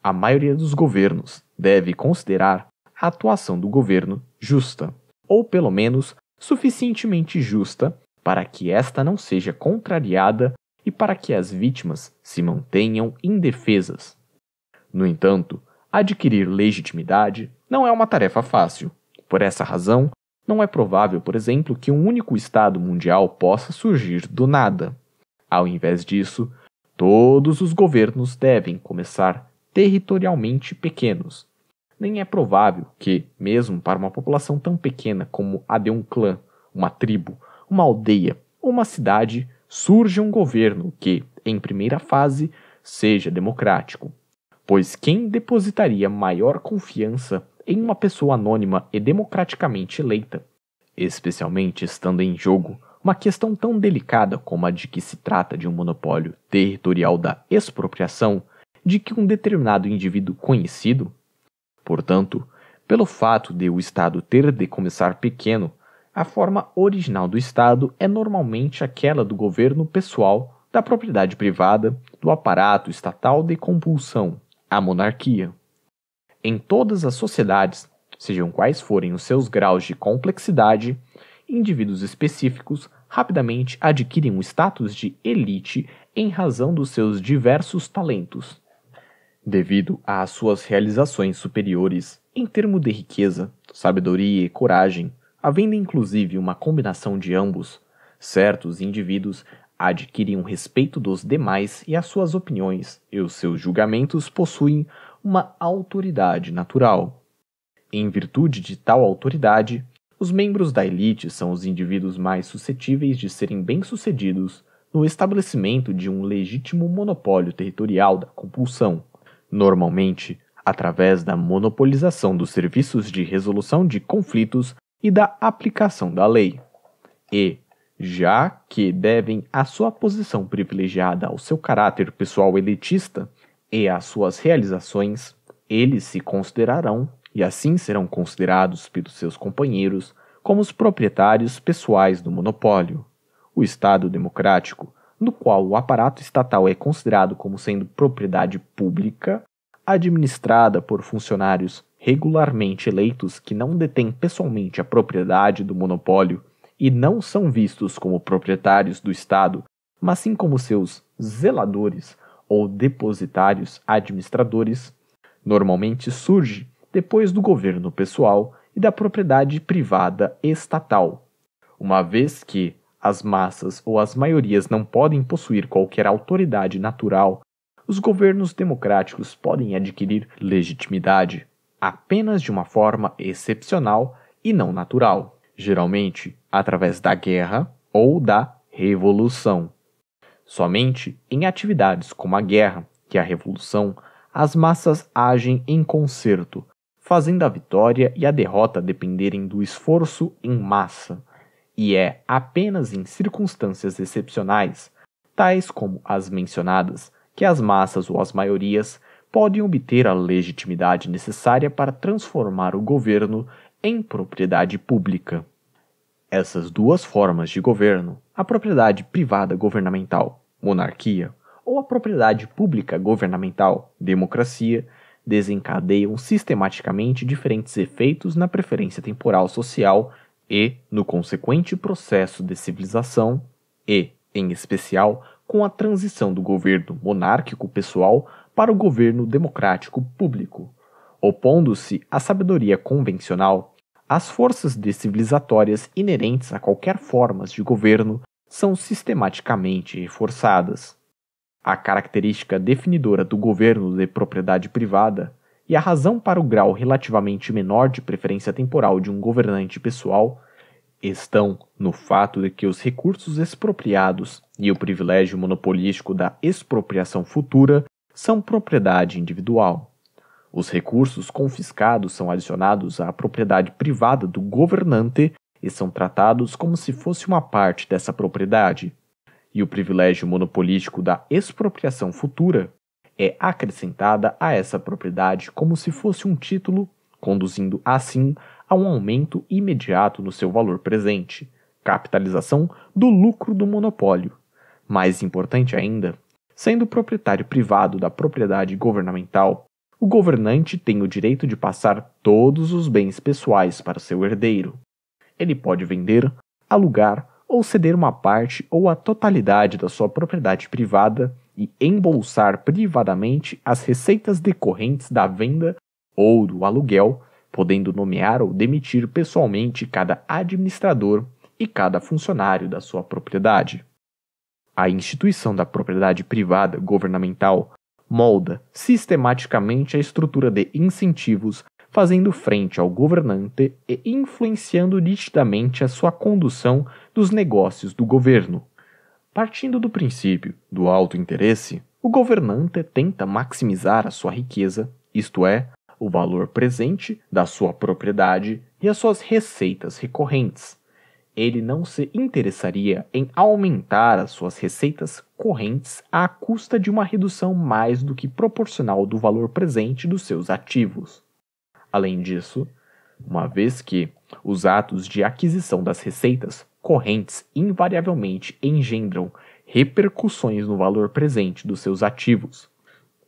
A maioria dos governos deve considerar a atuação do governo justa, ou pelo menos suficientemente justa para que esta não seja contrariada e para que as vítimas se mantenham indefesas. No entanto, adquirir legitimidade não é uma tarefa fácil. Por essa razão, não é provável, por exemplo, que um único Estado mundial possa surgir do nada. Ao invés disso, todos os governos devem começar territorialmente pequenos. Nem é provável que, mesmo para uma população tão pequena como a de um clã, uma tribo, uma aldeia ou uma cidade, surge um governo que, em primeira fase, seja democrático. Pois quem depositaria maior confiança em uma pessoa anônima e democraticamente eleita, especialmente estando em jogo uma questão tão delicada como a de que se trata de um monopólio territorial da expropriação de que um determinado indivíduo conhecido? Portanto, pelo fato de o Estado ter de começar pequeno a forma original do Estado é normalmente aquela do governo pessoal, da propriedade privada, do aparato estatal de compulsão, a monarquia. Em todas as sociedades, sejam quais forem os seus graus de complexidade, indivíduos específicos rapidamente adquirem um status de elite em razão dos seus diversos talentos. Devido às suas realizações superiores em termos de riqueza, sabedoria e coragem, Havendo inclusive uma combinação de ambos, certos indivíduos adquirem um respeito dos demais e as suas opiniões e os seus julgamentos possuem uma autoridade natural. Em virtude de tal autoridade, os membros da elite são os indivíduos mais suscetíveis de serem bem-sucedidos no estabelecimento de um legítimo monopólio territorial da compulsão, normalmente através da monopolização dos serviços de resolução de conflitos e da aplicação da lei. E, já que devem à sua posição privilegiada ao seu caráter pessoal elitista e às suas realizações, eles se considerarão, e assim serão considerados pelos seus companheiros, como os proprietários pessoais do monopólio. O Estado democrático, no qual o aparato estatal é considerado como sendo propriedade pública, administrada por funcionários regularmente eleitos que não detêm pessoalmente a propriedade do monopólio e não são vistos como proprietários do Estado, mas sim como seus zeladores ou depositários administradores, normalmente surge depois do governo pessoal e da propriedade privada estatal, uma vez que as massas ou as maiorias não podem possuir qualquer autoridade natural, os governos democráticos podem adquirir legitimidade apenas de uma forma excepcional e não natural, geralmente através da guerra ou da revolução. Somente em atividades como a guerra, que é a revolução, as massas agem em concerto, fazendo a vitória e a derrota dependerem do esforço em massa. E é apenas em circunstâncias excepcionais, tais como as mencionadas, que as massas ou as maiorias podem obter a legitimidade necessária para transformar o governo em propriedade pública. Essas duas formas de governo, a propriedade privada governamental, monarquia, ou a propriedade pública governamental, democracia, desencadeiam sistematicamente diferentes efeitos na preferência temporal social e no consequente processo de civilização e, em especial, com a transição do governo monárquico pessoal para o governo democrático público, opondo-se à sabedoria convencional. As forças descivilizatórias inerentes a qualquer formas de governo são sistematicamente reforçadas. A característica definidora do governo de propriedade privada e a razão para o grau relativamente menor de preferência temporal de um governante pessoal estão no fato de que os recursos expropriados e o privilégio monopolístico da expropriação futura são propriedade individual. Os recursos confiscados são adicionados à propriedade privada do governante e são tratados como se fosse uma parte dessa propriedade. E o privilégio monopolístico da expropriação futura é acrescentada a essa propriedade como se fosse um título, conduzindo assim a um aumento imediato no seu valor presente, capitalização do lucro do monopólio. Mais importante ainda, Sendo o proprietário privado da propriedade governamental, o governante tem o direito de passar todos os bens pessoais para seu herdeiro. Ele pode vender, alugar ou ceder uma parte ou a totalidade da sua propriedade privada e embolsar privadamente as receitas decorrentes da venda ou do aluguel, podendo nomear ou demitir pessoalmente cada administrador e cada funcionário da sua propriedade. A instituição da propriedade privada governamental molda sistematicamente a estrutura de incentivos, fazendo frente ao governante e influenciando nitidamente a sua condução dos negócios do governo. Partindo do princípio do alto interesse, o governante tenta maximizar a sua riqueza, isto é, o valor presente da sua propriedade e as suas receitas recorrentes ele não se interessaria em aumentar as suas receitas correntes à custa de uma redução mais do que proporcional do valor presente dos seus ativos. Além disso, uma vez que os atos de aquisição das receitas correntes invariavelmente engendram repercussões no valor presente dos seus ativos,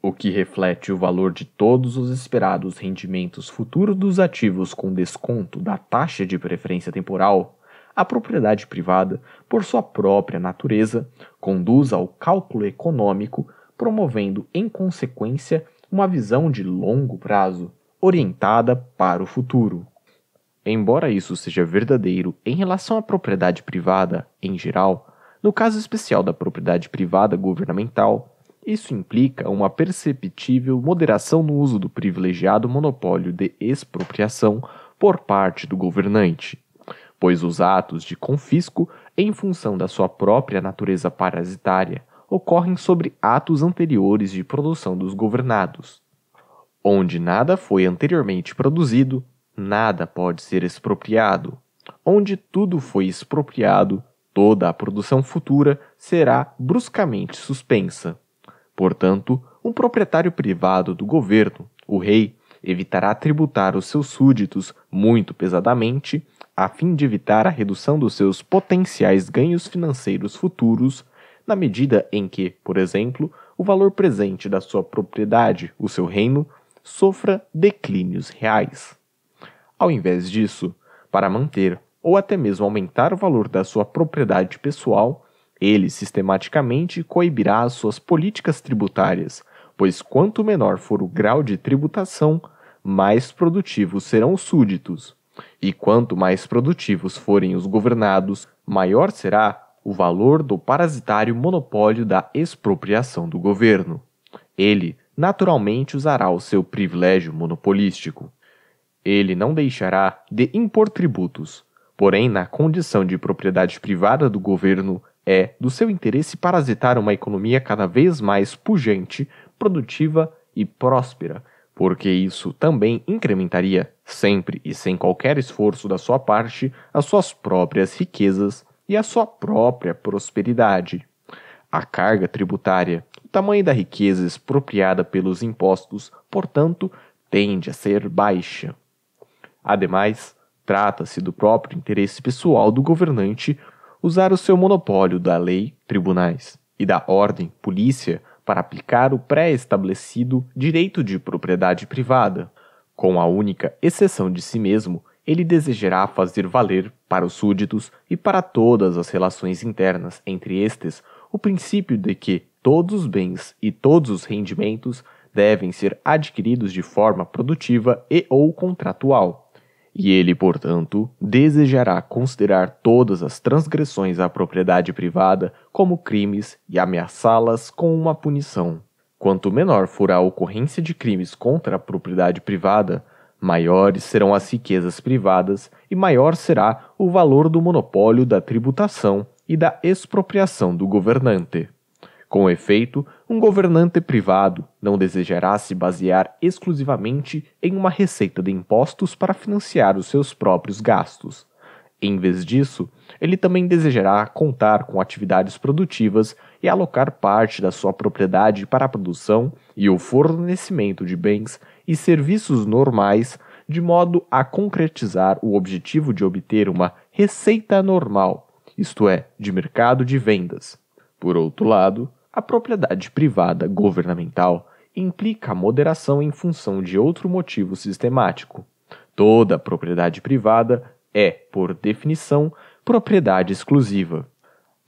o que reflete o valor de todos os esperados rendimentos futuros dos ativos com desconto da taxa de preferência temporal, a propriedade privada, por sua própria natureza, conduz ao cálculo econômico, promovendo, em consequência, uma visão de longo prazo, orientada para o futuro. Embora isso seja verdadeiro em relação à propriedade privada em geral, no caso especial da propriedade privada governamental, isso implica uma perceptível moderação no uso do privilegiado monopólio de expropriação por parte do governante pois os atos de confisco, em função da sua própria natureza parasitária, ocorrem sobre atos anteriores de produção dos governados. Onde nada foi anteriormente produzido, nada pode ser expropriado. Onde tudo foi expropriado, toda a produção futura será bruscamente suspensa. Portanto, um proprietário privado do governo, o rei, evitará tributar os seus súditos muito pesadamente a fim de evitar a redução dos seus potenciais ganhos financeiros futuros, na medida em que, por exemplo, o valor presente da sua propriedade, o seu reino, sofra declínios reais. Ao invés disso, para manter ou até mesmo aumentar o valor da sua propriedade pessoal, ele sistematicamente coibirá as suas políticas tributárias, pois quanto menor for o grau de tributação, mais produtivos serão os súditos, e quanto mais produtivos forem os governados, maior será o valor do parasitário monopólio da expropriação do governo. Ele, naturalmente, usará o seu privilégio monopolístico. Ele não deixará de impor tributos, porém, na condição de propriedade privada do governo, é do seu interesse parasitar uma economia cada vez mais pujante, produtiva e próspera, porque isso também incrementaria, sempre e sem qualquer esforço da sua parte, as suas próprias riquezas e a sua própria prosperidade. A carga tributária, o tamanho da riqueza expropriada pelos impostos, portanto, tende a ser baixa. Ademais, trata-se do próprio interesse pessoal do governante usar o seu monopólio da lei, tribunais, e da ordem, polícia, para aplicar o pré-estabelecido direito de propriedade privada. Com a única exceção de si mesmo, ele desejará fazer valer para os súditos e para todas as relações internas entre estes o princípio de que todos os bens e todos os rendimentos devem ser adquiridos de forma produtiva e ou contratual e ele, portanto, desejará considerar todas as transgressões à propriedade privada como crimes e ameaçá-las com uma punição. Quanto menor for a ocorrência de crimes contra a propriedade privada, maiores serão as riquezas privadas e maior será o valor do monopólio da tributação e da expropriação do governante. Com efeito, um governante privado não desejará se basear exclusivamente em uma receita de impostos para financiar os seus próprios gastos. Em vez disso, ele também desejará contar com atividades produtivas e alocar parte da sua propriedade para a produção e o fornecimento de bens e serviços normais, de modo a concretizar o objetivo de obter uma receita normal, isto é, de mercado de vendas. Por outro lado, a propriedade privada governamental implica a moderação em função de outro motivo sistemático. Toda propriedade privada é, por definição, propriedade exclusiva.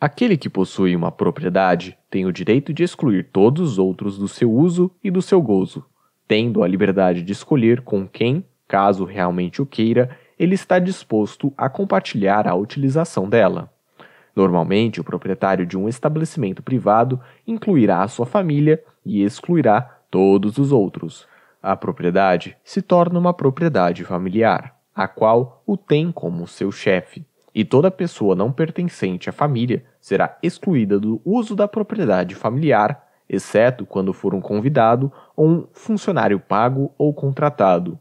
Aquele que possui uma propriedade tem o direito de excluir todos os outros do seu uso e do seu gozo, tendo a liberdade de escolher com quem, caso realmente o queira, ele está disposto a compartilhar a utilização dela. Normalmente, o proprietário de um estabelecimento privado incluirá a sua família e excluirá todos os outros. A propriedade se torna uma propriedade familiar, a qual o tem como seu chefe, e toda pessoa não pertencente à família será excluída do uso da propriedade familiar, exceto quando for um convidado ou um funcionário pago ou contratado.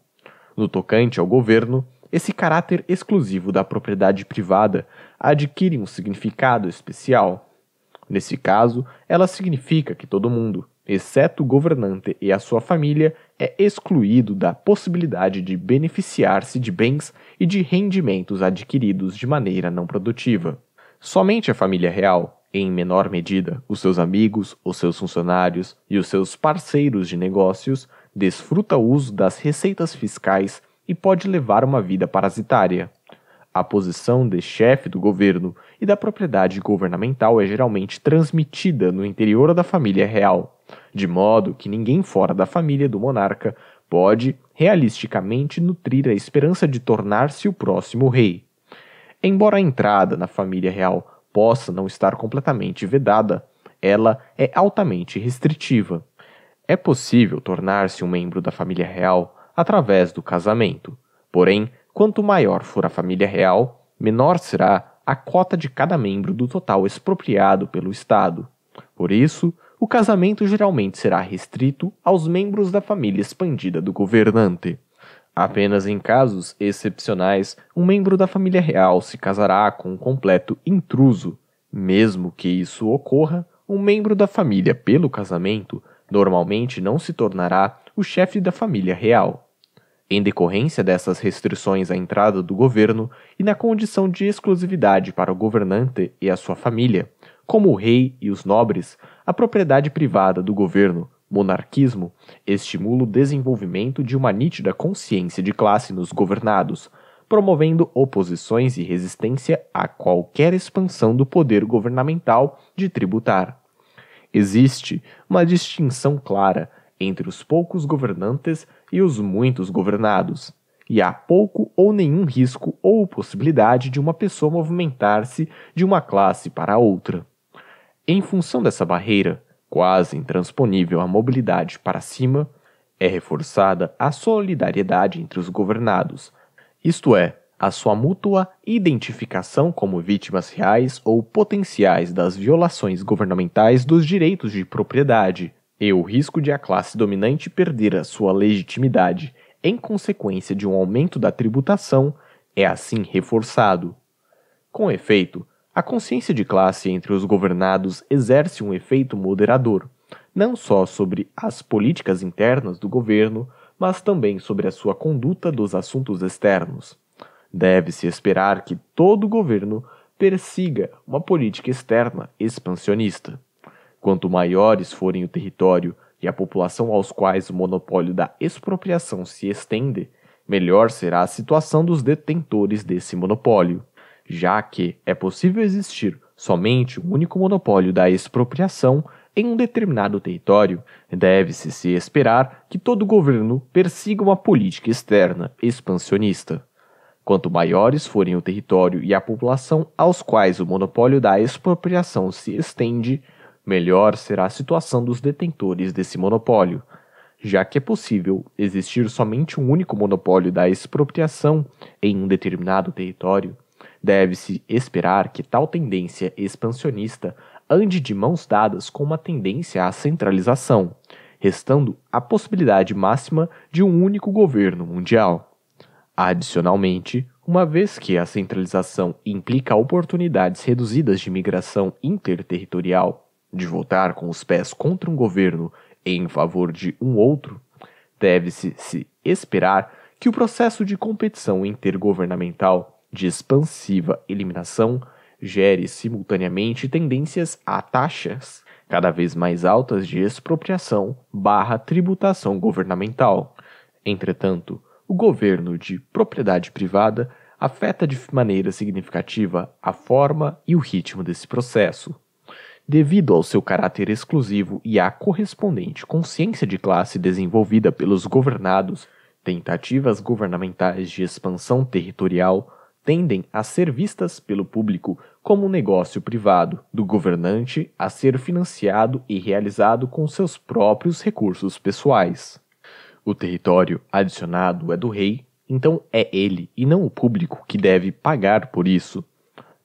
No tocante ao governo, esse caráter exclusivo da propriedade privada adquire um significado especial. Nesse caso, ela significa que todo mundo, exceto o governante e a sua família, é excluído da possibilidade de beneficiar-se de bens e de rendimentos adquiridos de maneira não produtiva. Somente a família real, em menor medida, os seus amigos, os seus funcionários e os seus parceiros de negócios, desfruta o uso das receitas fiscais e pode levar uma vida parasitária. A posição de chefe do governo e da propriedade governamental é geralmente transmitida no interior da família real, de modo que ninguém fora da família do monarca pode realisticamente nutrir a esperança de tornar-se o próximo rei. Embora a entrada na família real possa não estar completamente vedada, ela é altamente restritiva. É possível tornar-se um membro da família real através do casamento. Porém, quanto maior for a família real, menor será a cota de cada membro do total expropriado pelo Estado. Por isso, o casamento geralmente será restrito aos membros da família expandida do governante. Apenas em casos excepcionais, um membro da família real se casará com um completo intruso. Mesmo que isso ocorra, um membro da família pelo casamento normalmente não se tornará o chefe da família real. Em decorrência dessas restrições à entrada do governo e na condição de exclusividade para o governante e a sua família, como o rei e os nobres, a propriedade privada do governo, monarquismo, estimula o desenvolvimento de uma nítida consciência de classe nos governados, promovendo oposições e resistência a qualquer expansão do poder governamental de tributar. Existe uma distinção clara entre os poucos governantes e os muitos governados, e há pouco ou nenhum risco ou possibilidade de uma pessoa movimentar-se de uma classe para outra. Em função dessa barreira, quase intransponível à mobilidade para cima, é reforçada a solidariedade entre os governados, isto é, a sua mútua identificação como vítimas reais ou potenciais das violações governamentais dos direitos de propriedade, e o risco de a classe dominante perder a sua legitimidade em consequência de um aumento da tributação é assim reforçado. Com efeito, a consciência de classe entre os governados exerce um efeito moderador, não só sobre as políticas internas do governo, mas também sobre a sua conduta dos assuntos externos. Deve-se esperar que todo governo persiga uma política externa expansionista. Quanto maiores forem o território e a população aos quais o monopólio da expropriação se estende, melhor será a situação dos detentores desse monopólio, já que é possível existir somente um único monopólio da expropriação em um determinado território, deve-se se esperar que todo governo persiga uma política externa expansionista. Quanto maiores forem o território e a população aos quais o monopólio da expropriação se estende, melhor será a situação dos detentores desse monopólio, já que é possível existir somente um único monopólio da expropriação em um determinado território. Deve-se esperar que tal tendência expansionista ande de mãos dadas com uma tendência à centralização, restando a possibilidade máxima de um único governo mundial. Adicionalmente, uma vez que a centralização implica oportunidades reduzidas de migração interterritorial de votar com os pés contra um governo em favor de um outro, deve-se se esperar que o processo de competição intergovernamental de expansiva eliminação gere simultaneamente tendências a taxas cada vez mais altas de expropriação barra tributação governamental. Entretanto, o governo de propriedade privada afeta de maneira significativa a forma e o ritmo desse processo. Devido ao seu caráter exclusivo e à correspondente consciência de classe desenvolvida pelos governados, tentativas governamentais de expansão territorial tendem a ser vistas pelo público como um negócio privado do governante a ser financiado e realizado com seus próprios recursos pessoais. O território adicionado é do rei, então é ele e não o público que deve pagar por isso.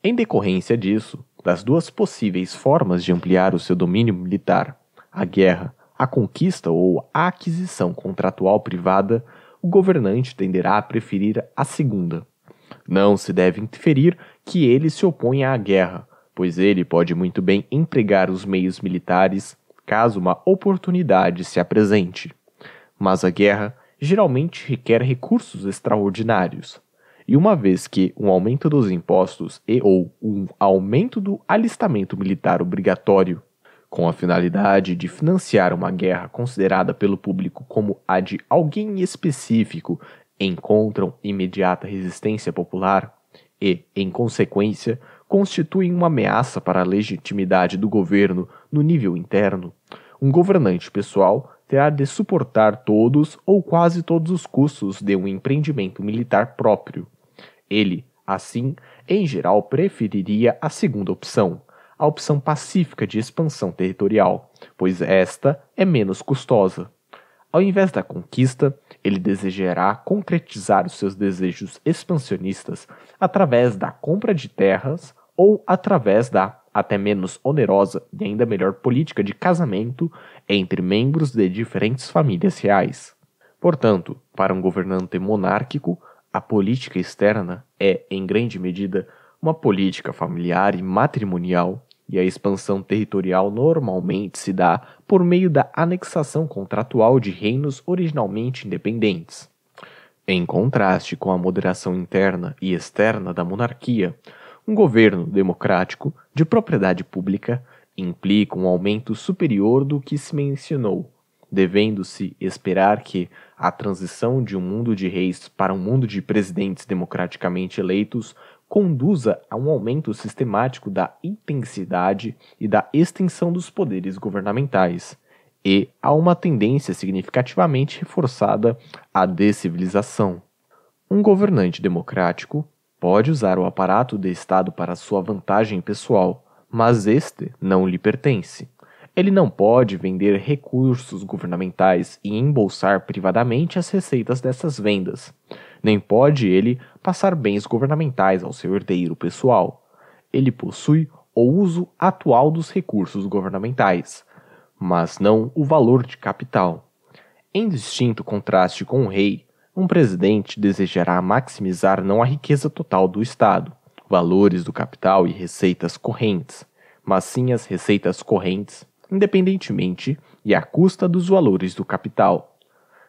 Em decorrência disso, das duas possíveis formas de ampliar o seu domínio militar, a guerra, a conquista ou a aquisição contratual privada, o governante tenderá a preferir a segunda. Não se deve inferir que ele se opõe à guerra, pois ele pode muito bem empregar os meios militares caso uma oportunidade se apresente. Mas a guerra geralmente requer recursos extraordinários, e uma vez que um aumento dos impostos e ou um aumento do alistamento militar obrigatório, com a finalidade de financiar uma guerra considerada pelo público como a de alguém específico, encontram imediata resistência popular e, em consequência, constituem uma ameaça para a legitimidade do governo no nível interno, um governante pessoal terá de suportar todos ou quase todos os custos de um empreendimento militar próprio, ele, assim, em geral preferiria a segunda opção, a opção pacífica de expansão territorial, pois esta é menos custosa. Ao invés da conquista, ele desejará concretizar os seus desejos expansionistas através da compra de terras ou através da até menos onerosa e ainda melhor política de casamento entre membros de diferentes famílias reais. Portanto, para um governante monárquico, a política externa é, em grande medida, uma política familiar e matrimonial, e a expansão territorial normalmente se dá por meio da anexação contratual de reinos originalmente independentes. Em contraste com a moderação interna e externa da monarquia, um governo democrático de propriedade pública implica um aumento superior do que se mencionou, devendo-se esperar que, a transição de um mundo de reis para um mundo de presidentes democraticamente eleitos conduza a um aumento sistemático da intensidade e da extensão dos poderes governamentais, e a uma tendência significativamente reforçada à descivilização. Um governante democrático pode usar o aparato de Estado para sua vantagem pessoal, mas este não lhe pertence. Ele não pode vender recursos governamentais e embolsar privadamente as receitas dessas vendas. Nem pode ele passar bens governamentais ao seu herdeiro pessoal. Ele possui o uso atual dos recursos governamentais, mas não o valor de capital. Em distinto contraste com o rei, um presidente desejará maximizar não a riqueza total do Estado, valores do capital e receitas correntes, mas sim as receitas correntes independentemente e à custa dos valores do capital.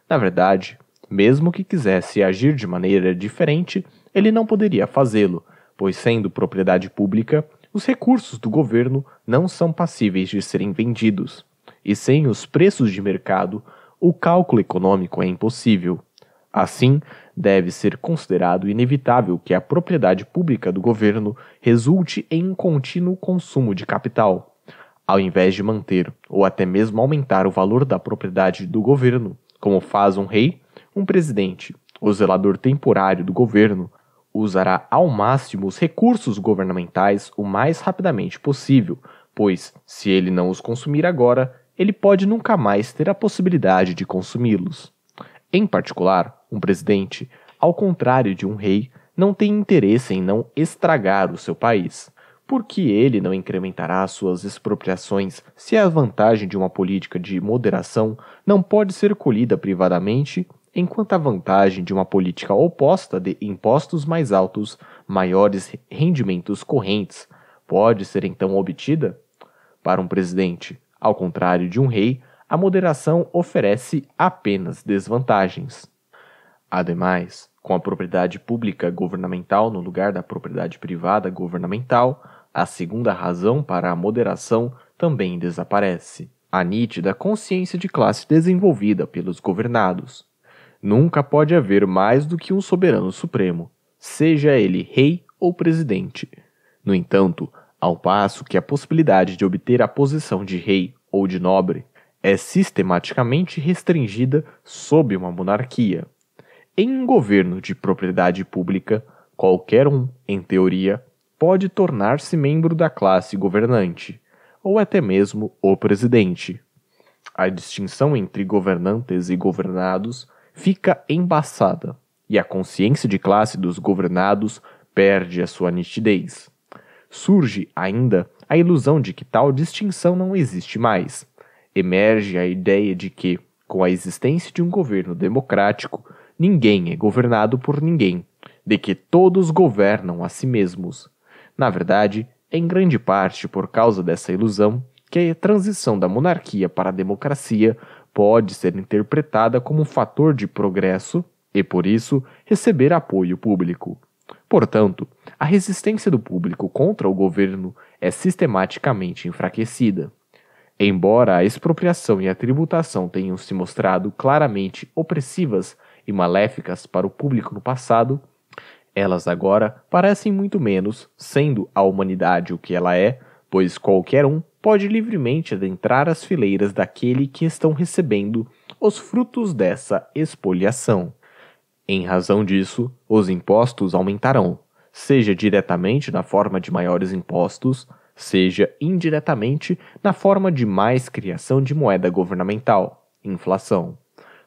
Na verdade, mesmo que quisesse agir de maneira diferente, ele não poderia fazê-lo, pois, sendo propriedade pública, os recursos do governo não são passíveis de serem vendidos, e sem os preços de mercado, o cálculo econômico é impossível. Assim, deve ser considerado inevitável que a propriedade pública do governo resulte em um contínuo consumo de capital, ao invés de manter ou até mesmo aumentar o valor da propriedade do governo, como faz um rei, um presidente, o zelador temporário do governo usará ao máximo os recursos governamentais o mais rapidamente possível, pois, se ele não os consumir agora, ele pode nunca mais ter a possibilidade de consumi-los. Em particular, um presidente, ao contrário de um rei, não tem interesse em não estragar o seu país. Por que ele não incrementará suas expropriações se a vantagem de uma política de moderação não pode ser colhida privadamente, enquanto a vantagem de uma política oposta de impostos mais altos, maiores rendimentos correntes, pode ser então obtida? Para um presidente, ao contrário de um rei, a moderação oferece apenas desvantagens. Ademais, com a propriedade pública governamental no lugar da propriedade privada governamental, a segunda razão para a moderação também desaparece. A nítida consciência de classe desenvolvida pelos governados. Nunca pode haver mais do que um soberano supremo, seja ele rei ou presidente. No entanto, ao passo que a possibilidade de obter a posição de rei ou de nobre é sistematicamente restringida sob uma monarquia. Em um governo de propriedade pública, qualquer um, em teoria, pode tornar-se membro da classe governante, ou até mesmo o presidente. A distinção entre governantes e governados fica embaçada, e a consciência de classe dos governados perde a sua nitidez. Surge ainda a ilusão de que tal distinção não existe mais. Emerge a ideia de que, com a existência de um governo democrático, ninguém é governado por ninguém, de que todos governam a si mesmos, na verdade, é em grande parte por causa dessa ilusão que a transição da monarquia para a democracia pode ser interpretada como um fator de progresso e, por isso, receber apoio público. Portanto, a resistência do público contra o governo é sistematicamente enfraquecida. Embora a expropriação e a tributação tenham se mostrado claramente opressivas e maléficas para o público no passado, elas agora parecem muito menos, sendo a humanidade o que ela é, pois qualquer um pode livremente adentrar as fileiras daquele que estão recebendo os frutos dessa espoliação. Em razão disso, os impostos aumentarão, seja diretamente na forma de maiores impostos, seja indiretamente na forma de mais criação de moeda governamental, inflação.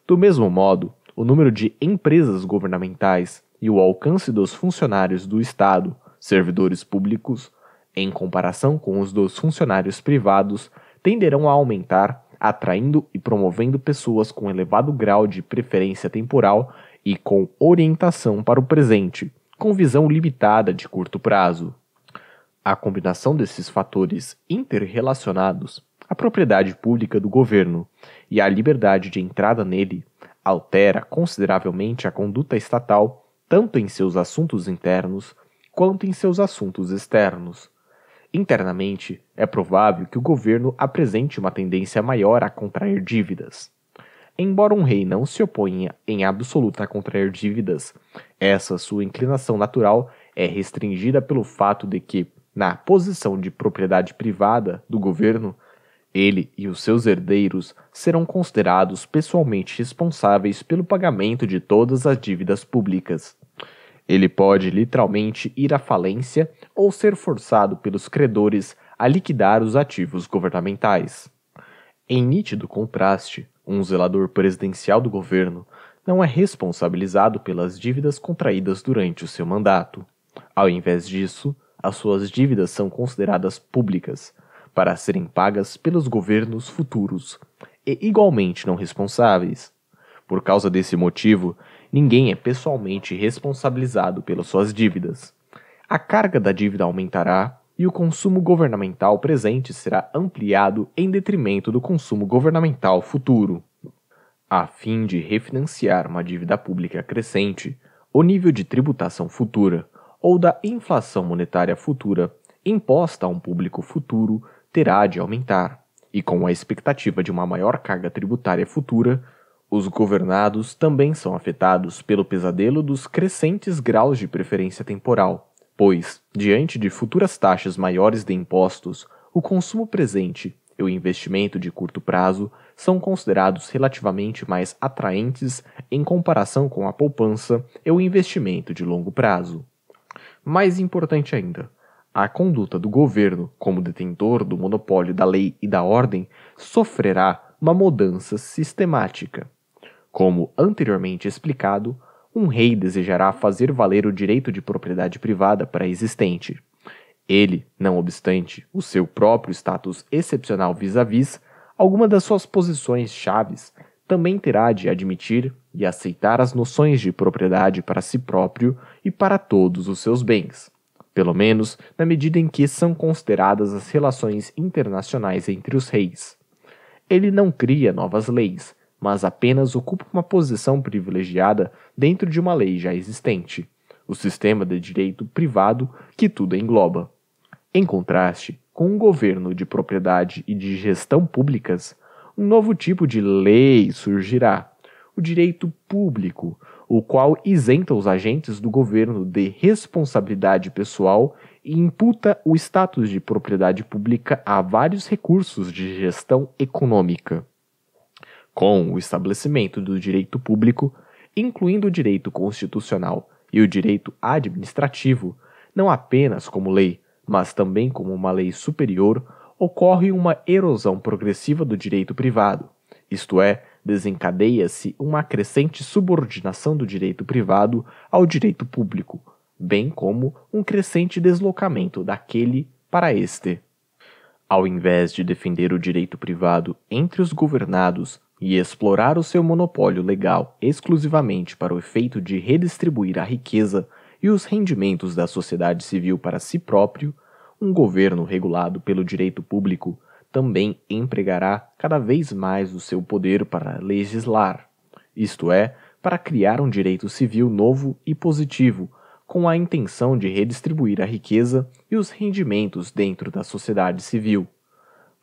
Do mesmo modo, o número de empresas governamentais e o alcance dos funcionários do Estado, servidores públicos, em comparação com os dos funcionários privados, tenderão a aumentar, atraindo e promovendo pessoas com elevado grau de preferência temporal e com orientação para o presente, com visão limitada de curto prazo. A combinação desses fatores interrelacionados, a propriedade pública do governo e a liberdade de entrada nele, altera consideravelmente a conduta estatal tanto em seus assuntos internos quanto em seus assuntos externos. Internamente, é provável que o governo apresente uma tendência maior a contrair dívidas. Embora um rei não se oponha em absoluto a contrair dívidas, essa sua inclinação natural é restringida pelo fato de que, na posição de propriedade privada do governo, ele e os seus herdeiros serão considerados pessoalmente responsáveis pelo pagamento de todas as dívidas públicas. Ele pode literalmente ir à falência ou ser forçado pelos credores a liquidar os ativos governamentais. Em nítido contraste, um zelador presidencial do governo não é responsabilizado pelas dívidas contraídas durante o seu mandato. Ao invés disso, as suas dívidas são consideradas públicas, para serem pagas pelos governos futuros, e igualmente não responsáveis. Por causa desse motivo, ninguém é pessoalmente responsabilizado pelas suas dívidas. A carga da dívida aumentará e o consumo governamental presente será ampliado em detrimento do consumo governamental futuro. A fim de refinanciar uma dívida pública crescente, o nível de tributação futura ou da inflação monetária futura imposta a um público futuro terá de aumentar, e com a expectativa de uma maior carga tributária futura, os governados também são afetados pelo pesadelo dos crescentes graus de preferência temporal, pois, diante de futuras taxas maiores de impostos, o consumo presente e o investimento de curto prazo são considerados relativamente mais atraentes em comparação com a poupança e o investimento de longo prazo. Mais importante ainda, a conduta do governo como detentor do monopólio da lei e da ordem sofrerá uma mudança sistemática. Como anteriormente explicado, um rei desejará fazer valer o direito de propriedade privada pré-existente. Ele, não obstante o seu próprio status excepcional vis-à-vis, algumas alguma das suas posições chaves também terá de admitir e aceitar as noções de propriedade para si próprio e para todos os seus bens, pelo menos na medida em que são consideradas as relações internacionais entre os reis. Ele não cria novas leis, mas apenas ocupa uma posição privilegiada dentro de uma lei já existente, o sistema de direito privado que tudo engloba. Em contraste com um governo de propriedade e de gestão públicas, um novo tipo de lei surgirá, o direito público, o qual isenta os agentes do governo de responsabilidade pessoal e imputa o status de propriedade pública a vários recursos de gestão econômica com o estabelecimento do direito público, incluindo o direito constitucional e o direito administrativo, não apenas como lei, mas também como uma lei superior, ocorre uma erosão progressiva do direito privado, isto é, desencadeia-se uma crescente subordinação do direito privado ao direito público, bem como um crescente deslocamento daquele para este. Ao invés de defender o direito privado entre os governados e explorar o seu monopólio legal exclusivamente para o efeito de redistribuir a riqueza e os rendimentos da sociedade civil para si próprio, um governo regulado pelo direito público também empregará cada vez mais o seu poder para legislar, isto é, para criar um direito civil novo e positivo, com a intenção de redistribuir a riqueza e os rendimentos dentro da sociedade civil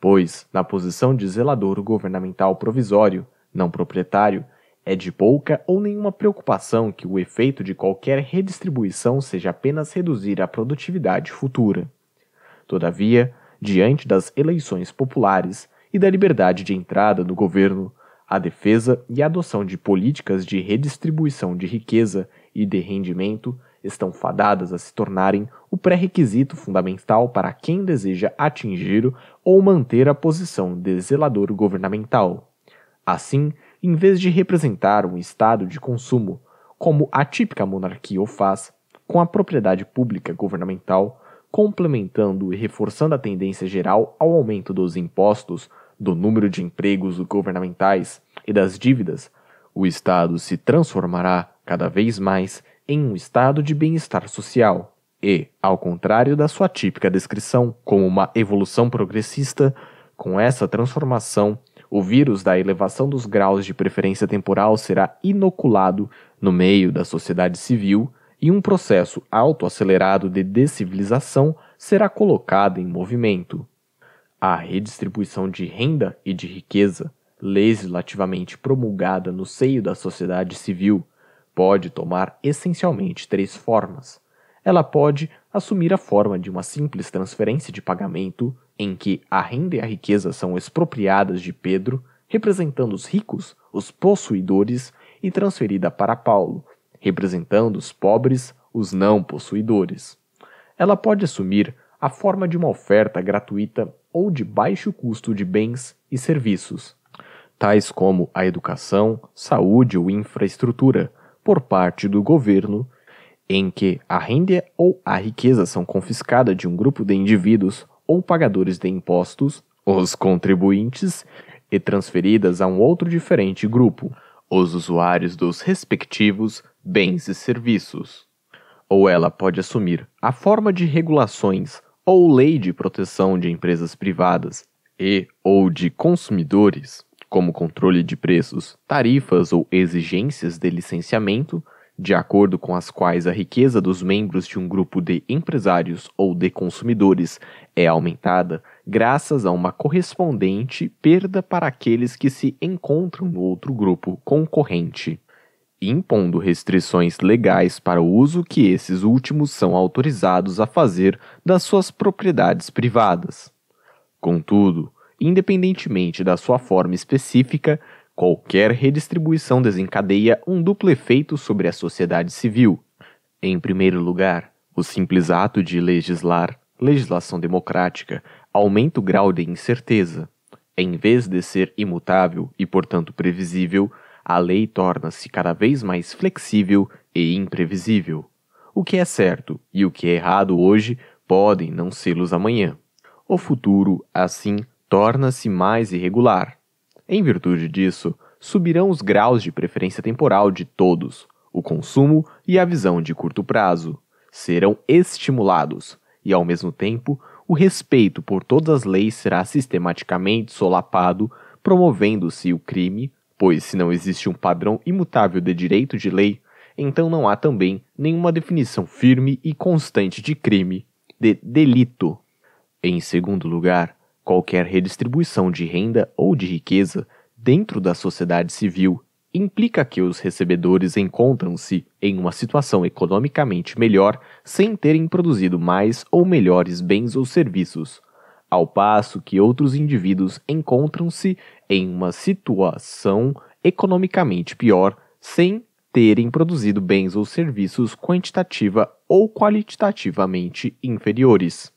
pois, na posição de zelador governamental provisório, não proprietário, é de pouca ou nenhuma preocupação que o efeito de qualquer redistribuição seja apenas reduzir a produtividade futura. Todavia, diante das eleições populares e da liberdade de entrada do governo, a defesa e a adoção de políticas de redistribuição de riqueza e de rendimento estão fadadas a se tornarem o pré-requisito fundamental para quem deseja atingir ou manter a posição de zelador governamental. Assim, em vez de representar um estado de consumo, como a típica monarquia o faz, com a propriedade pública governamental, complementando e reforçando a tendência geral ao aumento dos impostos, do número de empregos governamentais e das dívidas, o Estado se transformará, cada vez mais, em um estado de bem-estar social e, ao contrário da sua típica descrição como uma evolução progressista, com essa transformação, o vírus da elevação dos graus de preferência temporal será inoculado no meio da sociedade civil e um processo autoacelerado de descivilização será colocado em movimento. A redistribuição de renda e de riqueza, legislativamente promulgada no seio da sociedade civil, pode tomar essencialmente três formas. Ela pode assumir a forma de uma simples transferência de pagamento, em que a renda e a riqueza são expropriadas de Pedro, representando os ricos, os possuidores, e transferida para Paulo, representando os pobres, os não possuidores. Ela pode assumir a forma de uma oferta gratuita ou de baixo custo de bens e serviços, tais como a educação, saúde ou infraestrutura, por parte do governo, em que a renda ou a riqueza são confiscada de um grupo de indivíduos ou pagadores de impostos, os contribuintes, e transferidas a um outro diferente grupo, os usuários dos respectivos bens e serviços. Ou ela pode assumir a forma de regulações ou lei de proteção de empresas privadas e ou de consumidores como controle de preços, tarifas ou exigências de licenciamento, de acordo com as quais a riqueza dos membros de um grupo de empresários ou de consumidores é aumentada, graças a uma correspondente perda para aqueles que se encontram no outro grupo concorrente, impondo restrições legais para o uso que esses últimos são autorizados a fazer das suas propriedades privadas. Contudo, Independentemente da sua forma específica, qualquer redistribuição desencadeia um duplo efeito sobre a sociedade civil. Em primeiro lugar, o simples ato de legislar, legislação democrática, aumenta o grau de incerteza. Em vez de ser imutável e, portanto, previsível, a lei torna-se cada vez mais flexível e imprevisível. O que é certo e o que é errado hoje podem não sê-los amanhã. O futuro, assim, torna-se mais irregular. Em virtude disso, subirão os graus de preferência temporal de todos, o consumo e a visão de curto prazo. Serão estimulados, e ao mesmo tempo, o respeito por todas as leis será sistematicamente solapado, promovendo-se o crime, pois se não existe um padrão imutável de direito de lei, então não há também nenhuma definição firme e constante de crime, de delito. Em segundo lugar, Qualquer redistribuição de renda ou de riqueza dentro da sociedade civil implica que os recebedores encontram-se em uma situação economicamente melhor sem terem produzido mais ou melhores bens ou serviços, ao passo que outros indivíduos encontram-se em uma situação economicamente pior sem terem produzido bens ou serviços quantitativa ou qualitativamente inferiores.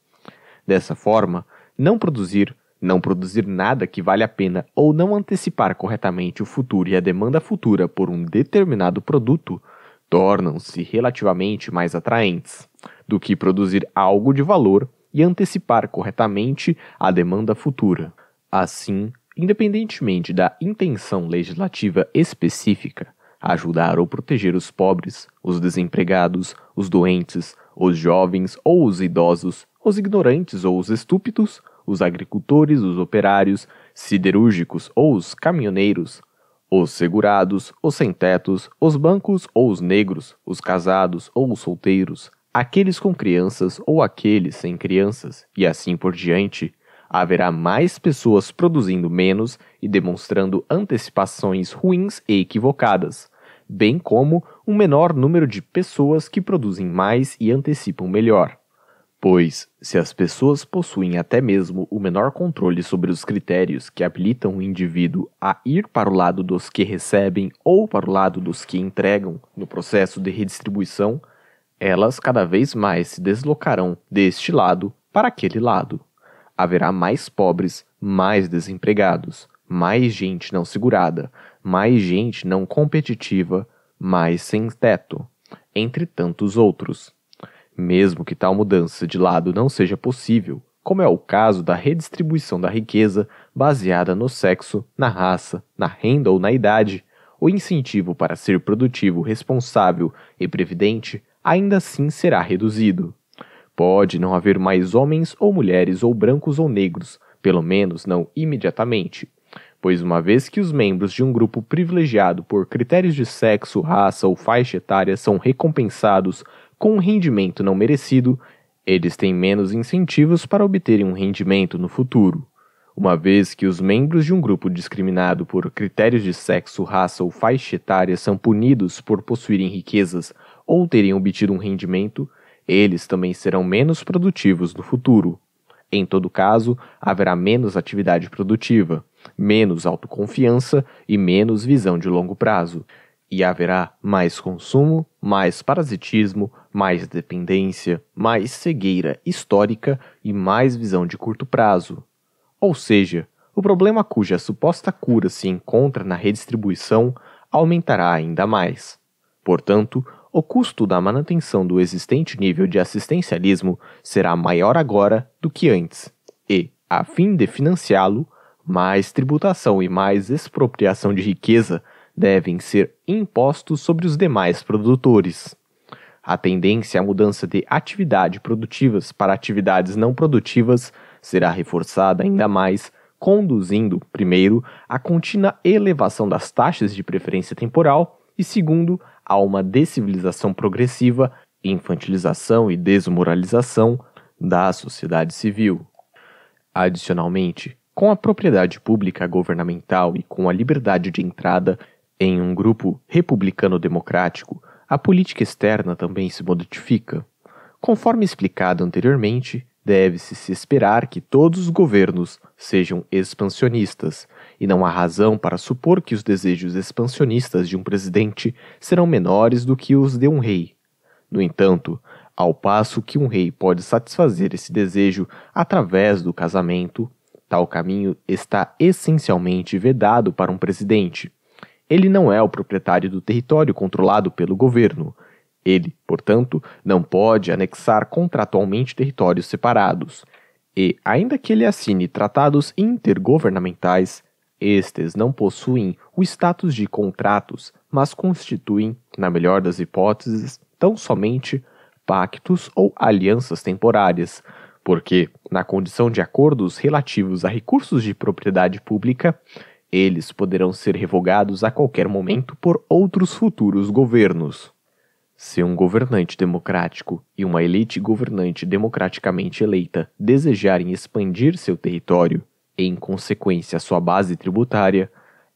Dessa forma, não produzir, não produzir nada que vale a pena ou não antecipar corretamente o futuro e a demanda futura por um determinado produto tornam-se relativamente mais atraentes do que produzir algo de valor e antecipar corretamente a demanda futura. Assim, independentemente da intenção legislativa específica, ajudar ou proteger os pobres, os desempregados, os doentes, os jovens ou os idosos os ignorantes ou os estúpidos, os agricultores, os operários, siderúrgicos ou os caminhoneiros, os segurados, os sem-tetos, os bancos ou os negros, os casados ou os solteiros, aqueles com crianças ou aqueles sem crianças, e assim por diante, haverá mais pessoas produzindo menos e demonstrando antecipações ruins e equivocadas, bem como um menor número de pessoas que produzem mais e antecipam melhor. Pois, se as pessoas possuem até mesmo o menor controle sobre os critérios que habilitam o indivíduo a ir para o lado dos que recebem ou para o lado dos que entregam no processo de redistribuição, elas cada vez mais se deslocarão deste lado para aquele lado. Haverá mais pobres, mais desempregados, mais gente não segurada, mais gente não competitiva, mais sem teto, entre tantos outros mesmo que tal mudança de lado não seja possível, como é o caso da redistribuição da riqueza baseada no sexo, na raça, na renda ou na idade, o incentivo para ser produtivo, responsável e previdente ainda assim será reduzido. Pode não haver mais homens ou mulheres ou brancos ou negros, pelo menos não imediatamente, pois uma vez que os membros de um grupo privilegiado por critérios de sexo, raça ou faixa etária são recompensados com um rendimento não merecido, eles têm menos incentivos para obterem um rendimento no futuro, uma vez que os membros de um grupo discriminado por critérios de sexo, raça ou faixa etária são punidos por possuírem riquezas ou terem obtido um rendimento, eles também serão menos produtivos no futuro. Em todo caso, haverá menos atividade produtiva, menos autoconfiança e menos visão de longo prazo. E haverá mais consumo, mais parasitismo, mais dependência, mais cegueira histórica e mais visão de curto prazo. Ou seja, o problema cuja suposta cura se encontra na redistribuição aumentará ainda mais. Portanto, o custo da manutenção do existente nível de assistencialismo será maior agora do que antes, e, a fim de financiá-lo, mais tributação e mais expropriação de riqueza devem ser impostos sobre os demais produtores. A tendência à é mudança de atividade produtivas para atividades não produtivas será reforçada ainda mais, conduzindo, primeiro, à contínua elevação das taxas de preferência temporal e, segundo, a uma descivilização progressiva, infantilização e desmoralização da sociedade civil. Adicionalmente, com a propriedade pública governamental e com a liberdade de entrada em um grupo republicano democrático, a política externa também se modifica. Conforme explicado anteriormente, deve-se se esperar que todos os governos sejam expansionistas, e não há razão para supor que os desejos expansionistas de um presidente serão menores do que os de um rei. No entanto, ao passo que um rei pode satisfazer esse desejo através do casamento, tal caminho está essencialmente vedado para um presidente ele não é o proprietário do território controlado pelo governo. Ele, portanto, não pode anexar contratualmente territórios separados. E, ainda que ele assine tratados intergovernamentais, estes não possuem o status de contratos, mas constituem, na melhor das hipóteses, tão somente pactos ou alianças temporárias, porque, na condição de acordos relativos a recursos de propriedade pública, eles poderão ser revogados a qualquer momento por outros futuros governos. Se um governante democrático e uma elite governante democraticamente eleita desejarem expandir seu território, e em consequência sua base tributária,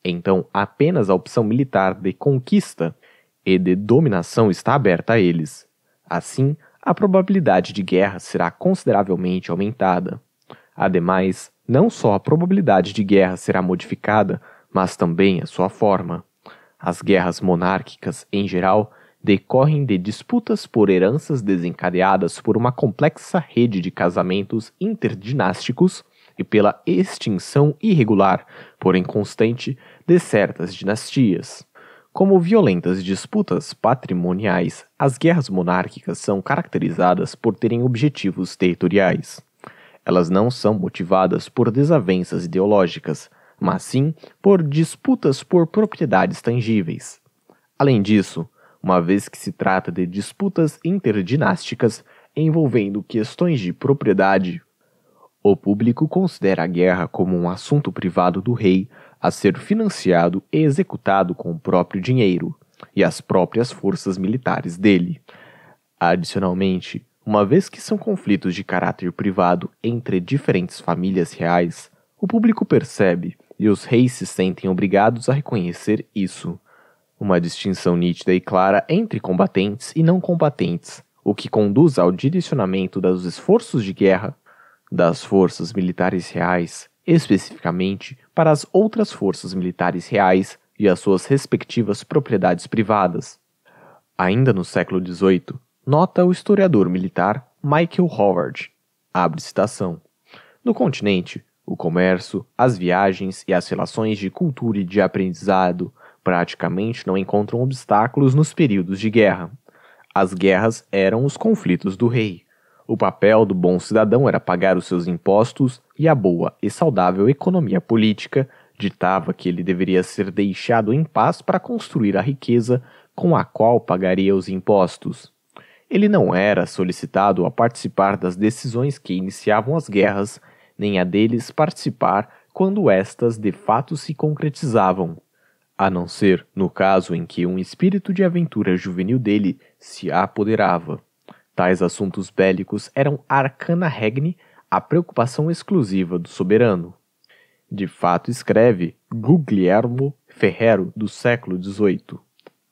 então apenas a opção militar de conquista e de dominação está aberta a eles. Assim, a probabilidade de guerra será consideravelmente aumentada. Ademais, não só a probabilidade de guerra será modificada, mas também a sua forma. As guerras monárquicas, em geral, decorrem de disputas por heranças desencadeadas por uma complexa rede de casamentos interdinásticos e pela extinção irregular, porém constante, de certas dinastias. Como violentas disputas patrimoniais, as guerras monárquicas são caracterizadas por terem objetivos territoriais. Elas não são motivadas por desavenças ideológicas, mas sim por disputas por propriedades tangíveis. Além disso, uma vez que se trata de disputas interdinásticas envolvendo questões de propriedade, o público considera a guerra como um assunto privado do rei a ser financiado e executado com o próprio dinheiro e as próprias forças militares dele. Adicionalmente, uma vez que são conflitos de caráter privado entre diferentes famílias reais, o público percebe e os reis se sentem obrigados a reconhecer isso. Uma distinção nítida e clara entre combatentes e não combatentes, o que conduz ao direcionamento dos esforços de guerra das forças militares reais, especificamente para as outras forças militares reais e as suas respectivas propriedades privadas. Ainda no século XVIII, nota o historiador militar Michael Howard. Abre citação. No continente, o comércio, as viagens e as relações de cultura e de aprendizado praticamente não encontram obstáculos nos períodos de guerra. As guerras eram os conflitos do rei. O papel do bom cidadão era pagar os seus impostos e a boa e saudável economia política ditava que ele deveria ser deixado em paz para construir a riqueza com a qual pagaria os impostos. Ele não era solicitado a participar das decisões que iniciavam as guerras, nem a deles participar quando estas de fato se concretizavam, a não ser no caso em que um espírito de aventura juvenil dele se apoderava. Tais assuntos bélicos eram arcana regni, a preocupação exclusiva do soberano. De fato, escreve Guglielmo Ferrero, do século XVIII.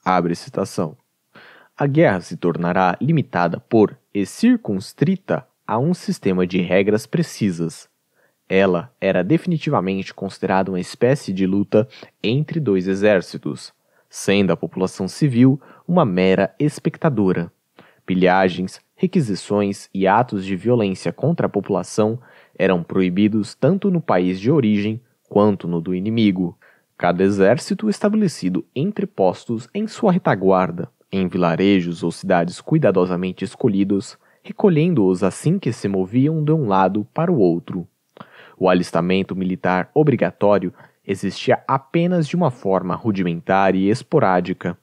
Abre citação a guerra se tornará limitada por e circunstrita a um sistema de regras precisas. Ela era definitivamente considerada uma espécie de luta entre dois exércitos, sendo a população civil uma mera espectadora. Pilhagens, requisições e atos de violência contra a população eram proibidos tanto no país de origem quanto no do inimigo. Cada exército estabelecido entre postos em sua retaguarda em vilarejos ou cidades cuidadosamente escolhidos, recolhendo-os assim que se moviam de um lado para o outro. O alistamento militar obrigatório existia apenas de uma forma rudimentar e esporádica.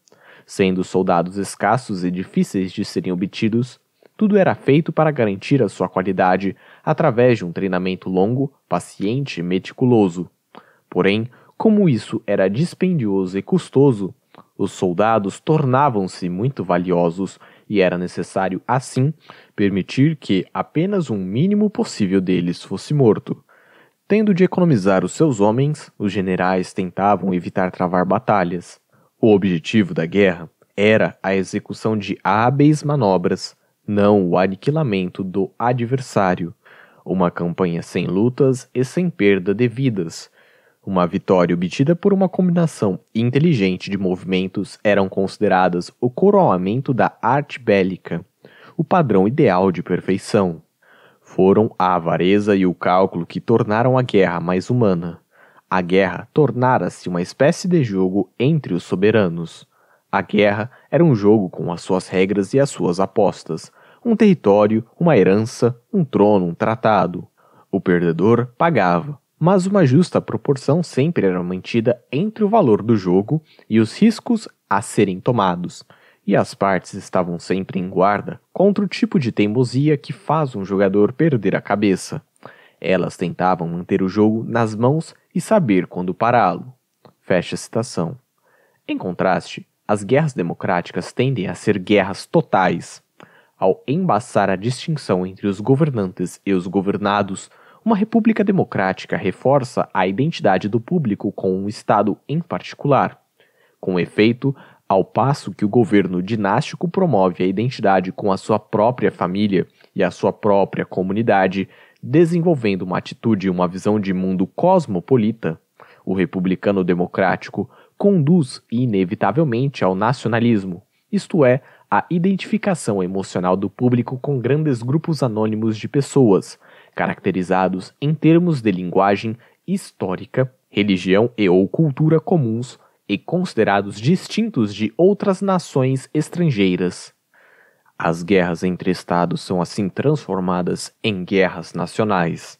Sendo soldados escassos e difíceis de serem obtidos, tudo era feito para garantir a sua qualidade através de um treinamento longo, paciente e meticuloso. Porém, como isso era dispendioso e custoso, os soldados tornavam-se muito valiosos e era necessário, assim, permitir que apenas um mínimo possível deles fosse morto. Tendo de economizar os seus homens, os generais tentavam evitar travar batalhas. O objetivo da guerra era a execução de hábeis manobras, não o aniquilamento do adversário. Uma campanha sem lutas e sem perda de vidas, uma vitória obtida por uma combinação inteligente de movimentos eram consideradas o coroamento da arte bélica, o padrão ideal de perfeição. Foram a avareza e o cálculo que tornaram a guerra mais humana. A guerra tornara-se uma espécie de jogo entre os soberanos. A guerra era um jogo com as suas regras e as suas apostas, um território, uma herança, um trono, um tratado. O perdedor pagava, mas uma justa proporção sempre era mantida entre o valor do jogo e os riscos a serem tomados, e as partes estavam sempre em guarda contra o tipo de teimosia que faz um jogador perder a cabeça. Elas tentavam manter o jogo nas mãos e saber quando pará-lo. Fecha a citação. Em contraste, as guerras democráticas tendem a ser guerras totais. Ao embaçar a distinção entre os governantes e os governados, uma república democrática reforça a identidade do público com um Estado em particular. Com efeito, ao passo que o governo dinástico promove a identidade com a sua própria família e a sua própria comunidade, desenvolvendo uma atitude e uma visão de mundo cosmopolita, o republicano democrático conduz inevitavelmente ao nacionalismo, isto é, à identificação emocional do público com grandes grupos anônimos de pessoas, caracterizados em termos de linguagem histórica, religião e ou cultura comuns e considerados distintos de outras nações estrangeiras. As guerras entre estados são assim transformadas em guerras nacionais.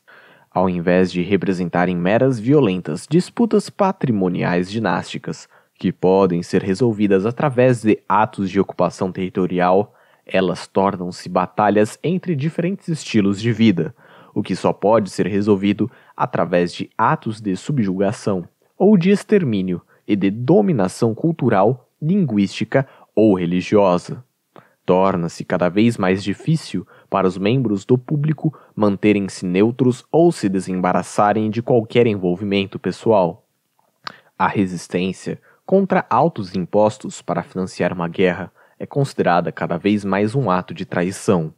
Ao invés de representarem meras violentas disputas patrimoniais dinásticas, que podem ser resolvidas através de atos de ocupação territorial, elas tornam-se batalhas entre diferentes estilos de vida, o que só pode ser resolvido através de atos de subjugação ou de extermínio e de dominação cultural, linguística ou religiosa. Torna-se cada vez mais difícil para os membros do público manterem-se neutros ou se desembaraçarem de qualquer envolvimento pessoal. A resistência contra altos impostos para financiar uma guerra é considerada cada vez mais um ato de traição.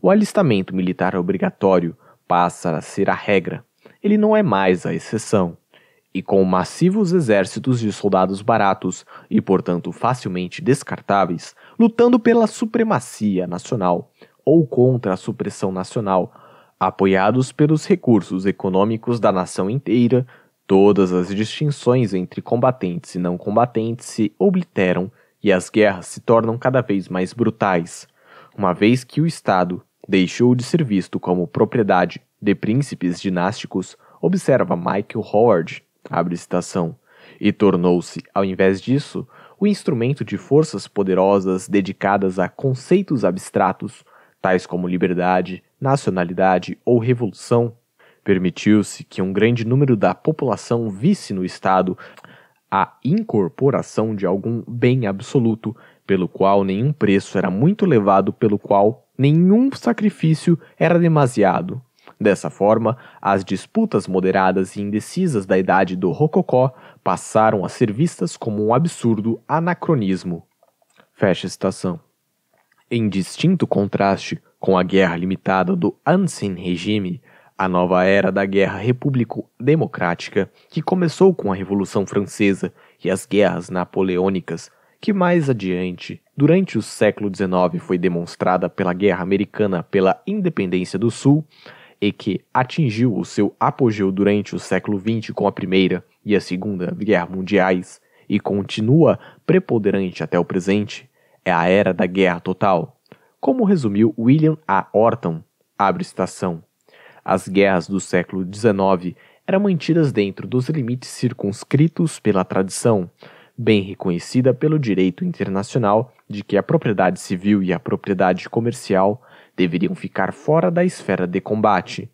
O alistamento militar obrigatório passa a ser a regra. Ele não é mais a exceção. E com massivos exércitos de soldados baratos e, portanto, facilmente descartáveis, lutando pela supremacia nacional ou contra a supressão nacional, apoiados pelos recursos econômicos da nação inteira, todas as distinções entre combatentes e não combatentes se obliteram e as guerras se tornam cada vez mais brutais, uma vez que o Estado, deixou de ser visto como propriedade de príncipes dinásticos, observa Michael Howard, abre citação, e tornou-se, ao invés disso, o instrumento de forças poderosas dedicadas a conceitos abstratos, tais como liberdade, nacionalidade ou revolução. Permitiu-se que um grande número da população visse no Estado a incorporação de algum bem absoluto, pelo qual nenhum preço era muito elevado, pelo qual nenhum sacrifício era demasiado. Dessa forma, as disputas moderadas e indecisas da idade do Rococó passaram a ser vistas como um absurdo anacronismo. Fecha citação. Em distinto contraste com a guerra limitada do Ansin regime, a nova era da guerra repúblico-democrática, que começou com a Revolução Francesa e as guerras napoleônicas, que mais adiante durante o século XIX foi demonstrada pela Guerra Americana pela Independência do Sul e que atingiu o seu apogeu durante o século XX com a Primeira e a Segunda Guerra Mundiais e continua preponderante até o presente, é a era da guerra total, como resumiu William A. Orton, abre citação. As guerras do século XIX eram mantidas dentro dos limites circunscritos pela tradição, bem reconhecida pelo direito internacional de que a propriedade civil e a propriedade comercial deveriam ficar fora da esfera de combate.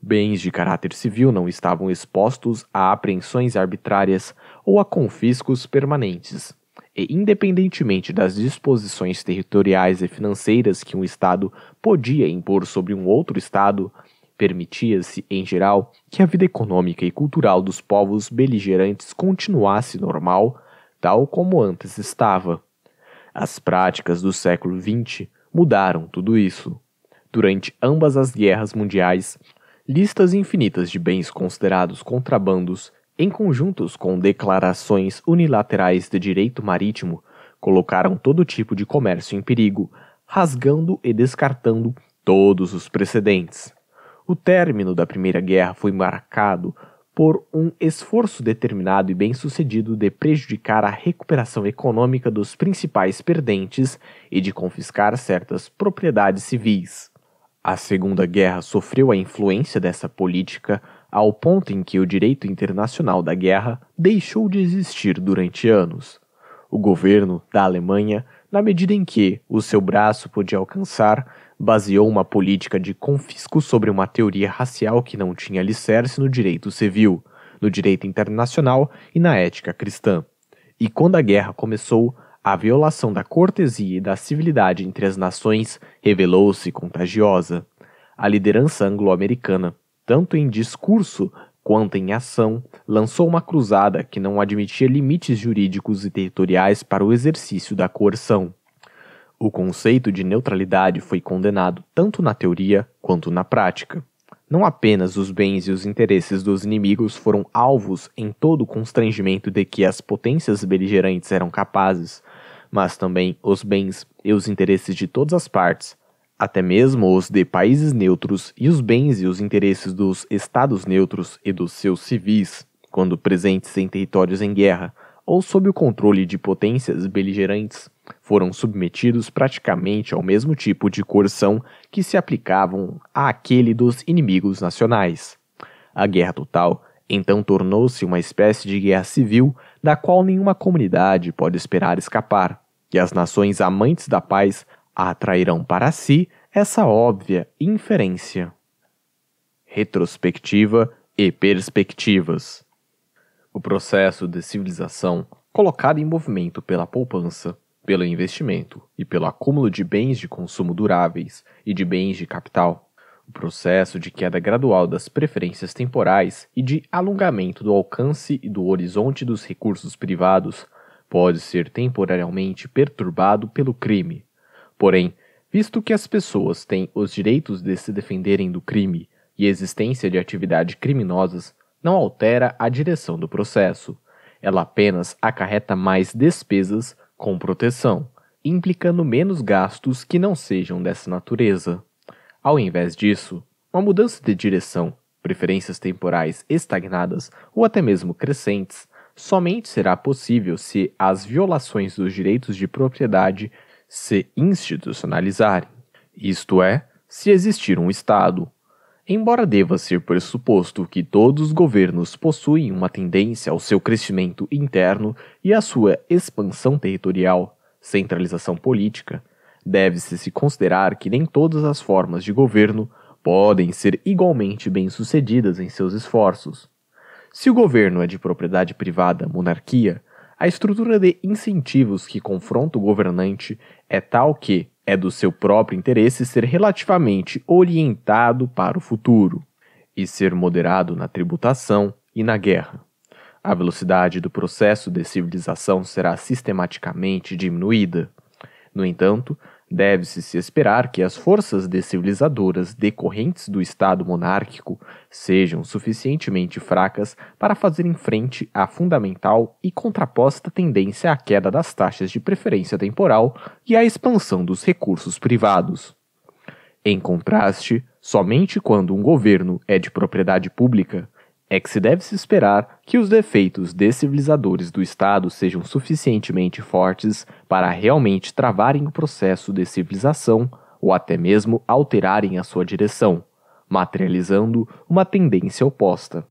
Bens de caráter civil não estavam expostos a apreensões arbitrárias ou a confiscos permanentes. E, independentemente das disposições territoriais e financeiras que um Estado podia impor sobre um outro Estado, permitia-se, em geral, que a vida econômica e cultural dos povos beligerantes continuasse normal, tal como antes estava. As práticas do século XX mudaram tudo isso. Durante ambas as guerras mundiais, listas infinitas de bens considerados contrabandos, em conjuntos com declarações unilaterais de direito marítimo, colocaram todo tipo de comércio em perigo, rasgando e descartando todos os precedentes. O término da Primeira Guerra foi marcado por um esforço determinado e bem-sucedido de prejudicar a recuperação econômica dos principais perdentes e de confiscar certas propriedades civis. A Segunda Guerra sofreu a influência dessa política ao ponto em que o direito internacional da guerra deixou de existir durante anos. O governo da Alemanha, na medida em que o seu braço podia alcançar, baseou uma política de confisco sobre uma teoria racial que não tinha alicerce no direito civil, no direito internacional e na ética cristã. E quando a guerra começou, a violação da cortesia e da civilidade entre as nações revelou-se contagiosa. A liderança anglo-americana, tanto em discurso quanto em ação, lançou uma cruzada que não admitia limites jurídicos e territoriais para o exercício da coerção. O conceito de neutralidade foi condenado tanto na teoria quanto na prática. Não apenas os bens e os interesses dos inimigos foram alvos em todo o constrangimento de que as potências beligerantes eram capazes, mas também os bens e os interesses de todas as partes, até mesmo os de países neutros e os bens e os interesses dos estados neutros e dos seus civis, quando presentes em territórios em guerra ou sob o controle de potências beligerantes, foram submetidos praticamente ao mesmo tipo de coerção que se aplicavam àquele dos inimigos nacionais. A Guerra Total então tornou-se uma espécie de guerra civil da qual nenhuma comunidade pode esperar escapar, e as nações amantes da paz atrairão para si essa óbvia inferência. Retrospectiva e perspectivas. O processo de civilização colocado em movimento pela poupança pelo investimento e pelo acúmulo de bens de consumo duráveis e de bens de capital, o processo de queda gradual das preferências temporais e de alongamento do alcance e do horizonte dos recursos privados pode ser temporariamente perturbado pelo crime. Porém, visto que as pessoas têm os direitos de se defenderem do crime e existência de atividades criminosas não altera a direção do processo. Ela apenas acarreta mais despesas com proteção, implicando menos gastos que não sejam dessa natureza. Ao invés disso, uma mudança de direção, preferências temporais estagnadas ou até mesmo crescentes, somente será possível se as violações dos direitos de propriedade se institucionalizarem, isto é, se existir um Estado, Embora deva ser pressuposto que todos os governos possuem uma tendência ao seu crescimento interno e à sua expansão territorial, centralização política, deve-se se considerar que nem todas as formas de governo podem ser igualmente bem-sucedidas em seus esforços. Se o governo é de propriedade privada, monarquia, a estrutura de incentivos que confronta o governante é tal que, é do seu próprio interesse ser relativamente orientado para o futuro e ser moderado na tributação e na guerra. A velocidade do processo de civilização será sistematicamente diminuída. No entanto, Deve-se se esperar que as forças descivilizadoras decorrentes do Estado monárquico sejam suficientemente fracas para fazerem frente à fundamental e contraposta tendência à queda das taxas de preferência temporal e à expansão dos recursos privados. Em contraste, somente quando um governo é de propriedade pública, é que se deve se esperar que os defeitos descivilizadores do Estado sejam suficientemente fortes para realmente travarem o processo de civilização ou até mesmo alterarem a sua direção, materializando uma tendência oposta.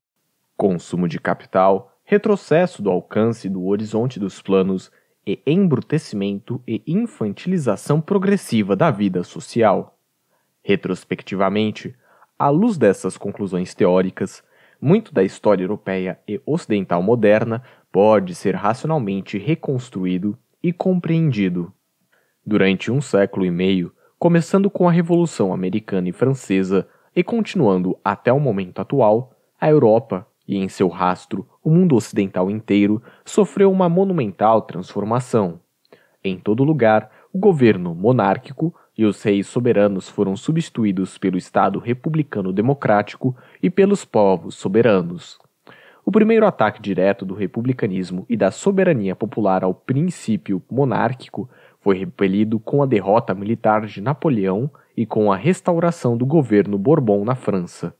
Consumo de capital, retrocesso do alcance do horizonte dos planos e embrutecimento e infantilização progressiva da vida social. Retrospectivamente, à luz dessas conclusões teóricas, muito da história europeia e ocidental moderna pode ser racionalmente reconstruído e compreendido. Durante um século e meio, começando com a Revolução Americana e Francesa e continuando até o momento atual, a Europa, e em seu rastro o mundo ocidental inteiro, sofreu uma monumental transformação. Em todo lugar, o governo monárquico e os reis soberanos foram substituídos pelo Estado republicano democrático e pelos povos soberanos. O primeiro ataque direto do republicanismo e da soberania popular ao princípio monárquico foi repelido com a derrota militar de Napoleão e com a restauração do governo Bourbon na França.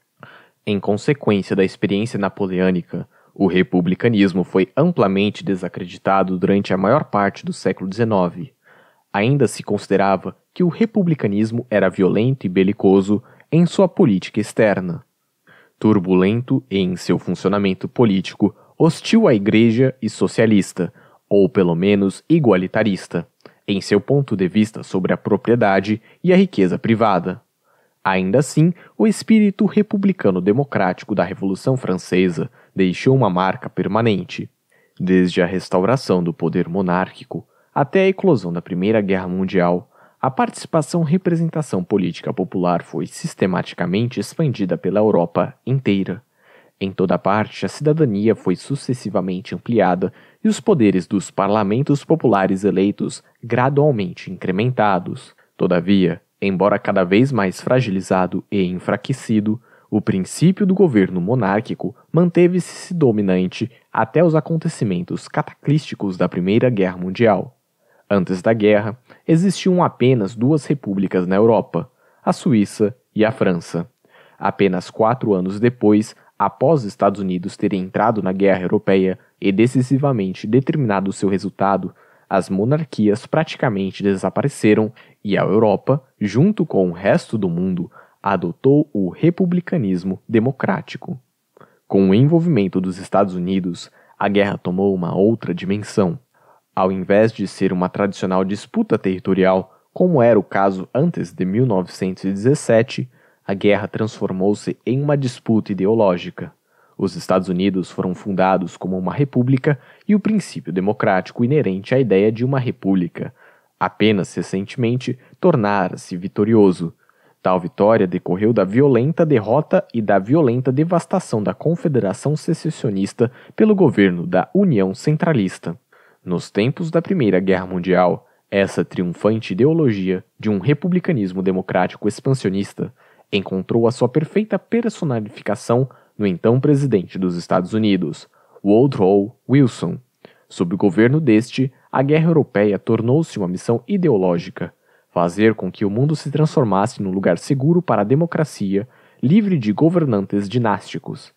Em consequência da experiência napoleônica, o republicanismo foi amplamente desacreditado durante a maior parte do século XIX. Ainda se considerava que o republicanismo era violento e belicoso em sua política externa, turbulento em seu funcionamento político, hostil à igreja e socialista, ou pelo menos igualitarista, em seu ponto de vista sobre a propriedade e a riqueza privada. Ainda assim, o espírito republicano democrático da Revolução Francesa deixou uma marca permanente. Desde a restauração do poder monárquico até a eclosão da Primeira Guerra Mundial, a participação representação política popular foi sistematicamente expandida pela Europa inteira. Em toda parte, a cidadania foi sucessivamente ampliada e os poderes dos parlamentos populares eleitos gradualmente incrementados. Todavia, embora cada vez mais fragilizado e enfraquecido, o princípio do governo monárquico manteve-se dominante até os acontecimentos cataclísticos da Primeira Guerra Mundial. Antes da guerra, existiam apenas duas repúblicas na Europa, a Suíça e a França. Apenas quatro anos depois, após os Estados Unidos terem entrado na guerra europeia e decisivamente determinado seu resultado, as monarquias praticamente desapareceram e a Europa, junto com o resto do mundo, adotou o republicanismo democrático. Com o envolvimento dos Estados Unidos, a guerra tomou uma outra dimensão. Ao invés de ser uma tradicional disputa territorial, como era o caso antes de 1917, a guerra transformou-se em uma disputa ideológica. Os Estados Unidos foram fundados como uma república e o princípio democrático inerente à ideia de uma república, apenas recentemente tornara-se vitorioso. Tal vitória decorreu da violenta derrota e da violenta devastação da Confederação Secessionista pelo governo da União Centralista. Nos tempos da Primeira Guerra Mundial, essa triunfante ideologia de um republicanismo democrático expansionista encontrou a sua perfeita personificação no então presidente dos Estados Unidos, Woodrow Wilson. Sob o governo deste, a guerra europeia tornou-se uma missão ideológica, fazer com que o mundo se transformasse num lugar seguro para a democracia, livre de governantes dinásticos.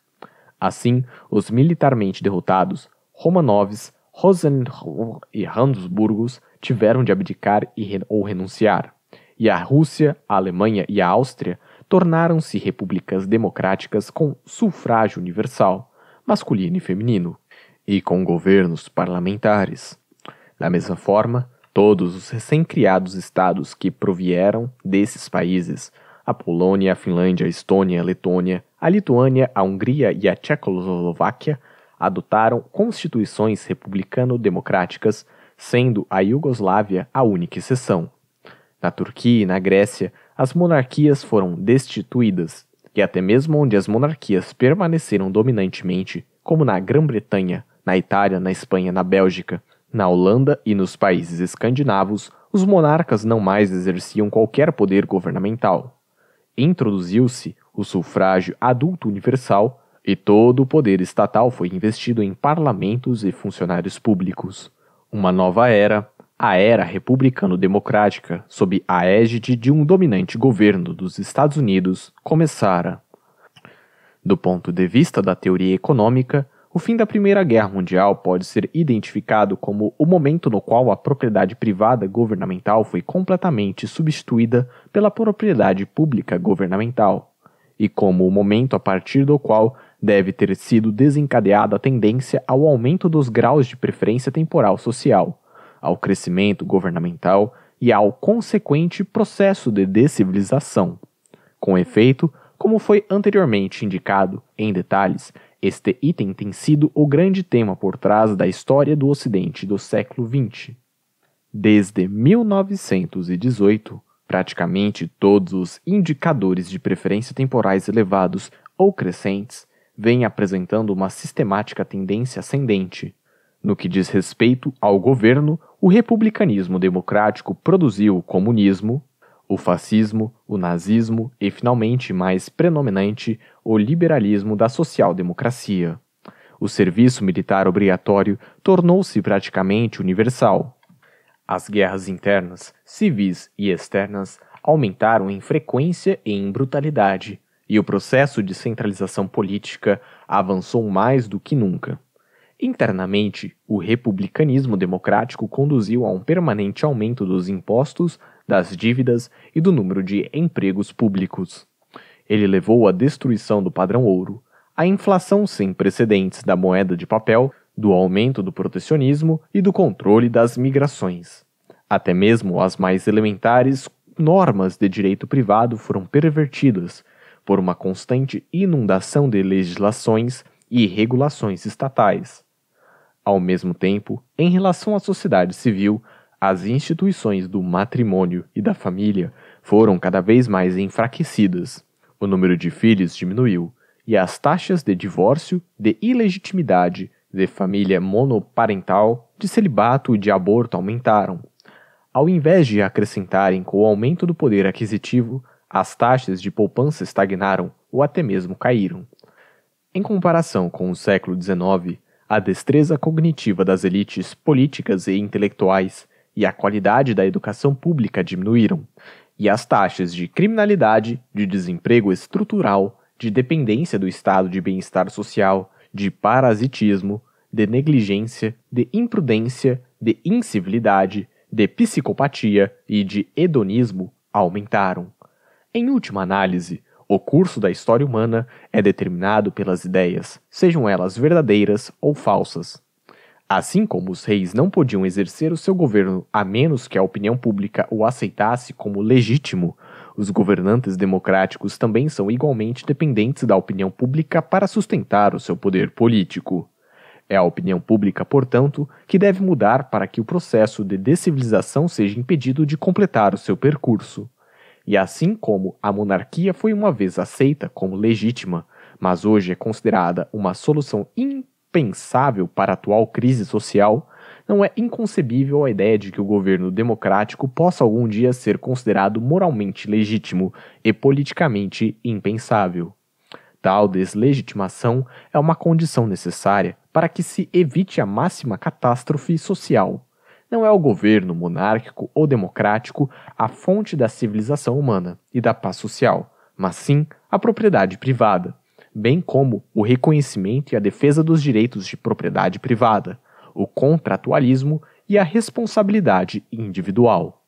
Assim, os militarmente derrotados, Romanovs, Rosen e Habsburgos tiveram de abdicar re ou renunciar, e a Rússia, a Alemanha e a Áustria tornaram-se repúblicas democráticas com sufrágio universal, masculino e feminino, e com governos parlamentares. Da mesma forma, todos os recém-criados estados que provieram desses países a Polônia, a Finlândia, a Estônia, a Letônia, a Lituânia, a Hungria e a Tchecoslováquia adotaram constituições republicano-democráticas, sendo a Iugoslávia a única exceção. Na Turquia e na Grécia, as monarquias foram destituídas, e até mesmo onde as monarquias permaneceram dominantemente, como na Grã-Bretanha, na Itália, na Espanha, na Bélgica, na Holanda e nos países escandinavos, os monarcas não mais exerciam qualquer poder governamental. Introduziu-se o sufrágio adulto universal e todo o poder estatal foi investido em parlamentos e funcionários públicos. Uma nova era, a era republicano-democrática, sob a égide de um dominante governo dos Estados Unidos, começara. Do ponto de vista da teoria econômica, o fim da Primeira Guerra Mundial pode ser identificado como o momento no qual a propriedade privada governamental foi completamente substituída pela propriedade pública governamental, e como o momento a partir do qual deve ter sido desencadeada a tendência ao aumento dos graus de preferência temporal social, ao crescimento governamental e ao consequente processo de descivilização. Com efeito, como foi anteriormente indicado em detalhes, este item tem sido o grande tema por trás da história do Ocidente do século XX. Desde 1918, praticamente todos os indicadores de preferência temporais elevados ou crescentes vem apresentando uma sistemática tendência ascendente. No que diz respeito ao governo, o republicanismo democrático produziu o comunismo, o fascismo, o nazismo e, finalmente, mais predominante, o liberalismo da social-democracia. O serviço militar obrigatório tornou-se praticamente universal. As guerras internas, civis e externas aumentaram em frequência e em brutalidade, e o processo de centralização política avançou mais do que nunca. Internamente, o republicanismo democrático conduziu a um permanente aumento dos impostos, das dívidas e do número de empregos públicos. Ele levou à destruição do padrão ouro, à inflação sem precedentes da moeda de papel, do aumento do protecionismo e do controle das migrações. Até mesmo as mais elementares normas de direito privado foram pervertidas, por uma constante inundação de legislações e regulações estatais. Ao mesmo tempo, em relação à sociedade civil, as instituições do matrimônio e da família foram cada vez mais enfraquecidas. O número de filhos diminuiu e as taxas de divórcio, de ilegitimidade, de família monoparental, de celibato e de aborto aumentaram. Ao invés de acrescentarem com o aumento do poder aquisitivo, as taxas de poupança estagnaram ou até mesmo caíram. Em comparação com o século XIX, a destreza cognitiva das elites políticas e intelectuais e a qualidade da educação pública diminuíram, e as taxas de criminalidade, de desemprego estrutural, de dependência do estado de bem-estar social, de parasitismo, de negligência, de imprudência, de incivilidade, de psicopatia e de hedonismo aumentaram. Em última análise, o curso da história humana é determinado pelas ideias, sejam elas verdadeiras ou falsas. Assim como os reis não podiam exercer o seu governo a menos que a opinião pública o aceitasse como legítimo, os governantes democráticos também são igualmente dependentes da opinião pública para sustentar o seu poder político. É a opinião pública, portanto, que deve mudar para que o processo de descivilização seja impedido de completar o seu percurso. E assim como a monarquia foi uma vez aceita como legítima, mas hoje é considerada uma solução impensável para a atual crise social, não é inconcebível a ideia de que o governo democrático possa algum dia ser considerado moralmente legítimo e politicamente impensável. Tal deslegitimação é uma condição necessária para que se evite a máxima catástrofe social não é o governo monárquico ou democrático a fonte da civilização humana e da paz social, mas sim a propriedade privada, bem como o reconhecimento e a defesa dos direitos de propriedade privada, o contratualismo e a responsabilidade individual.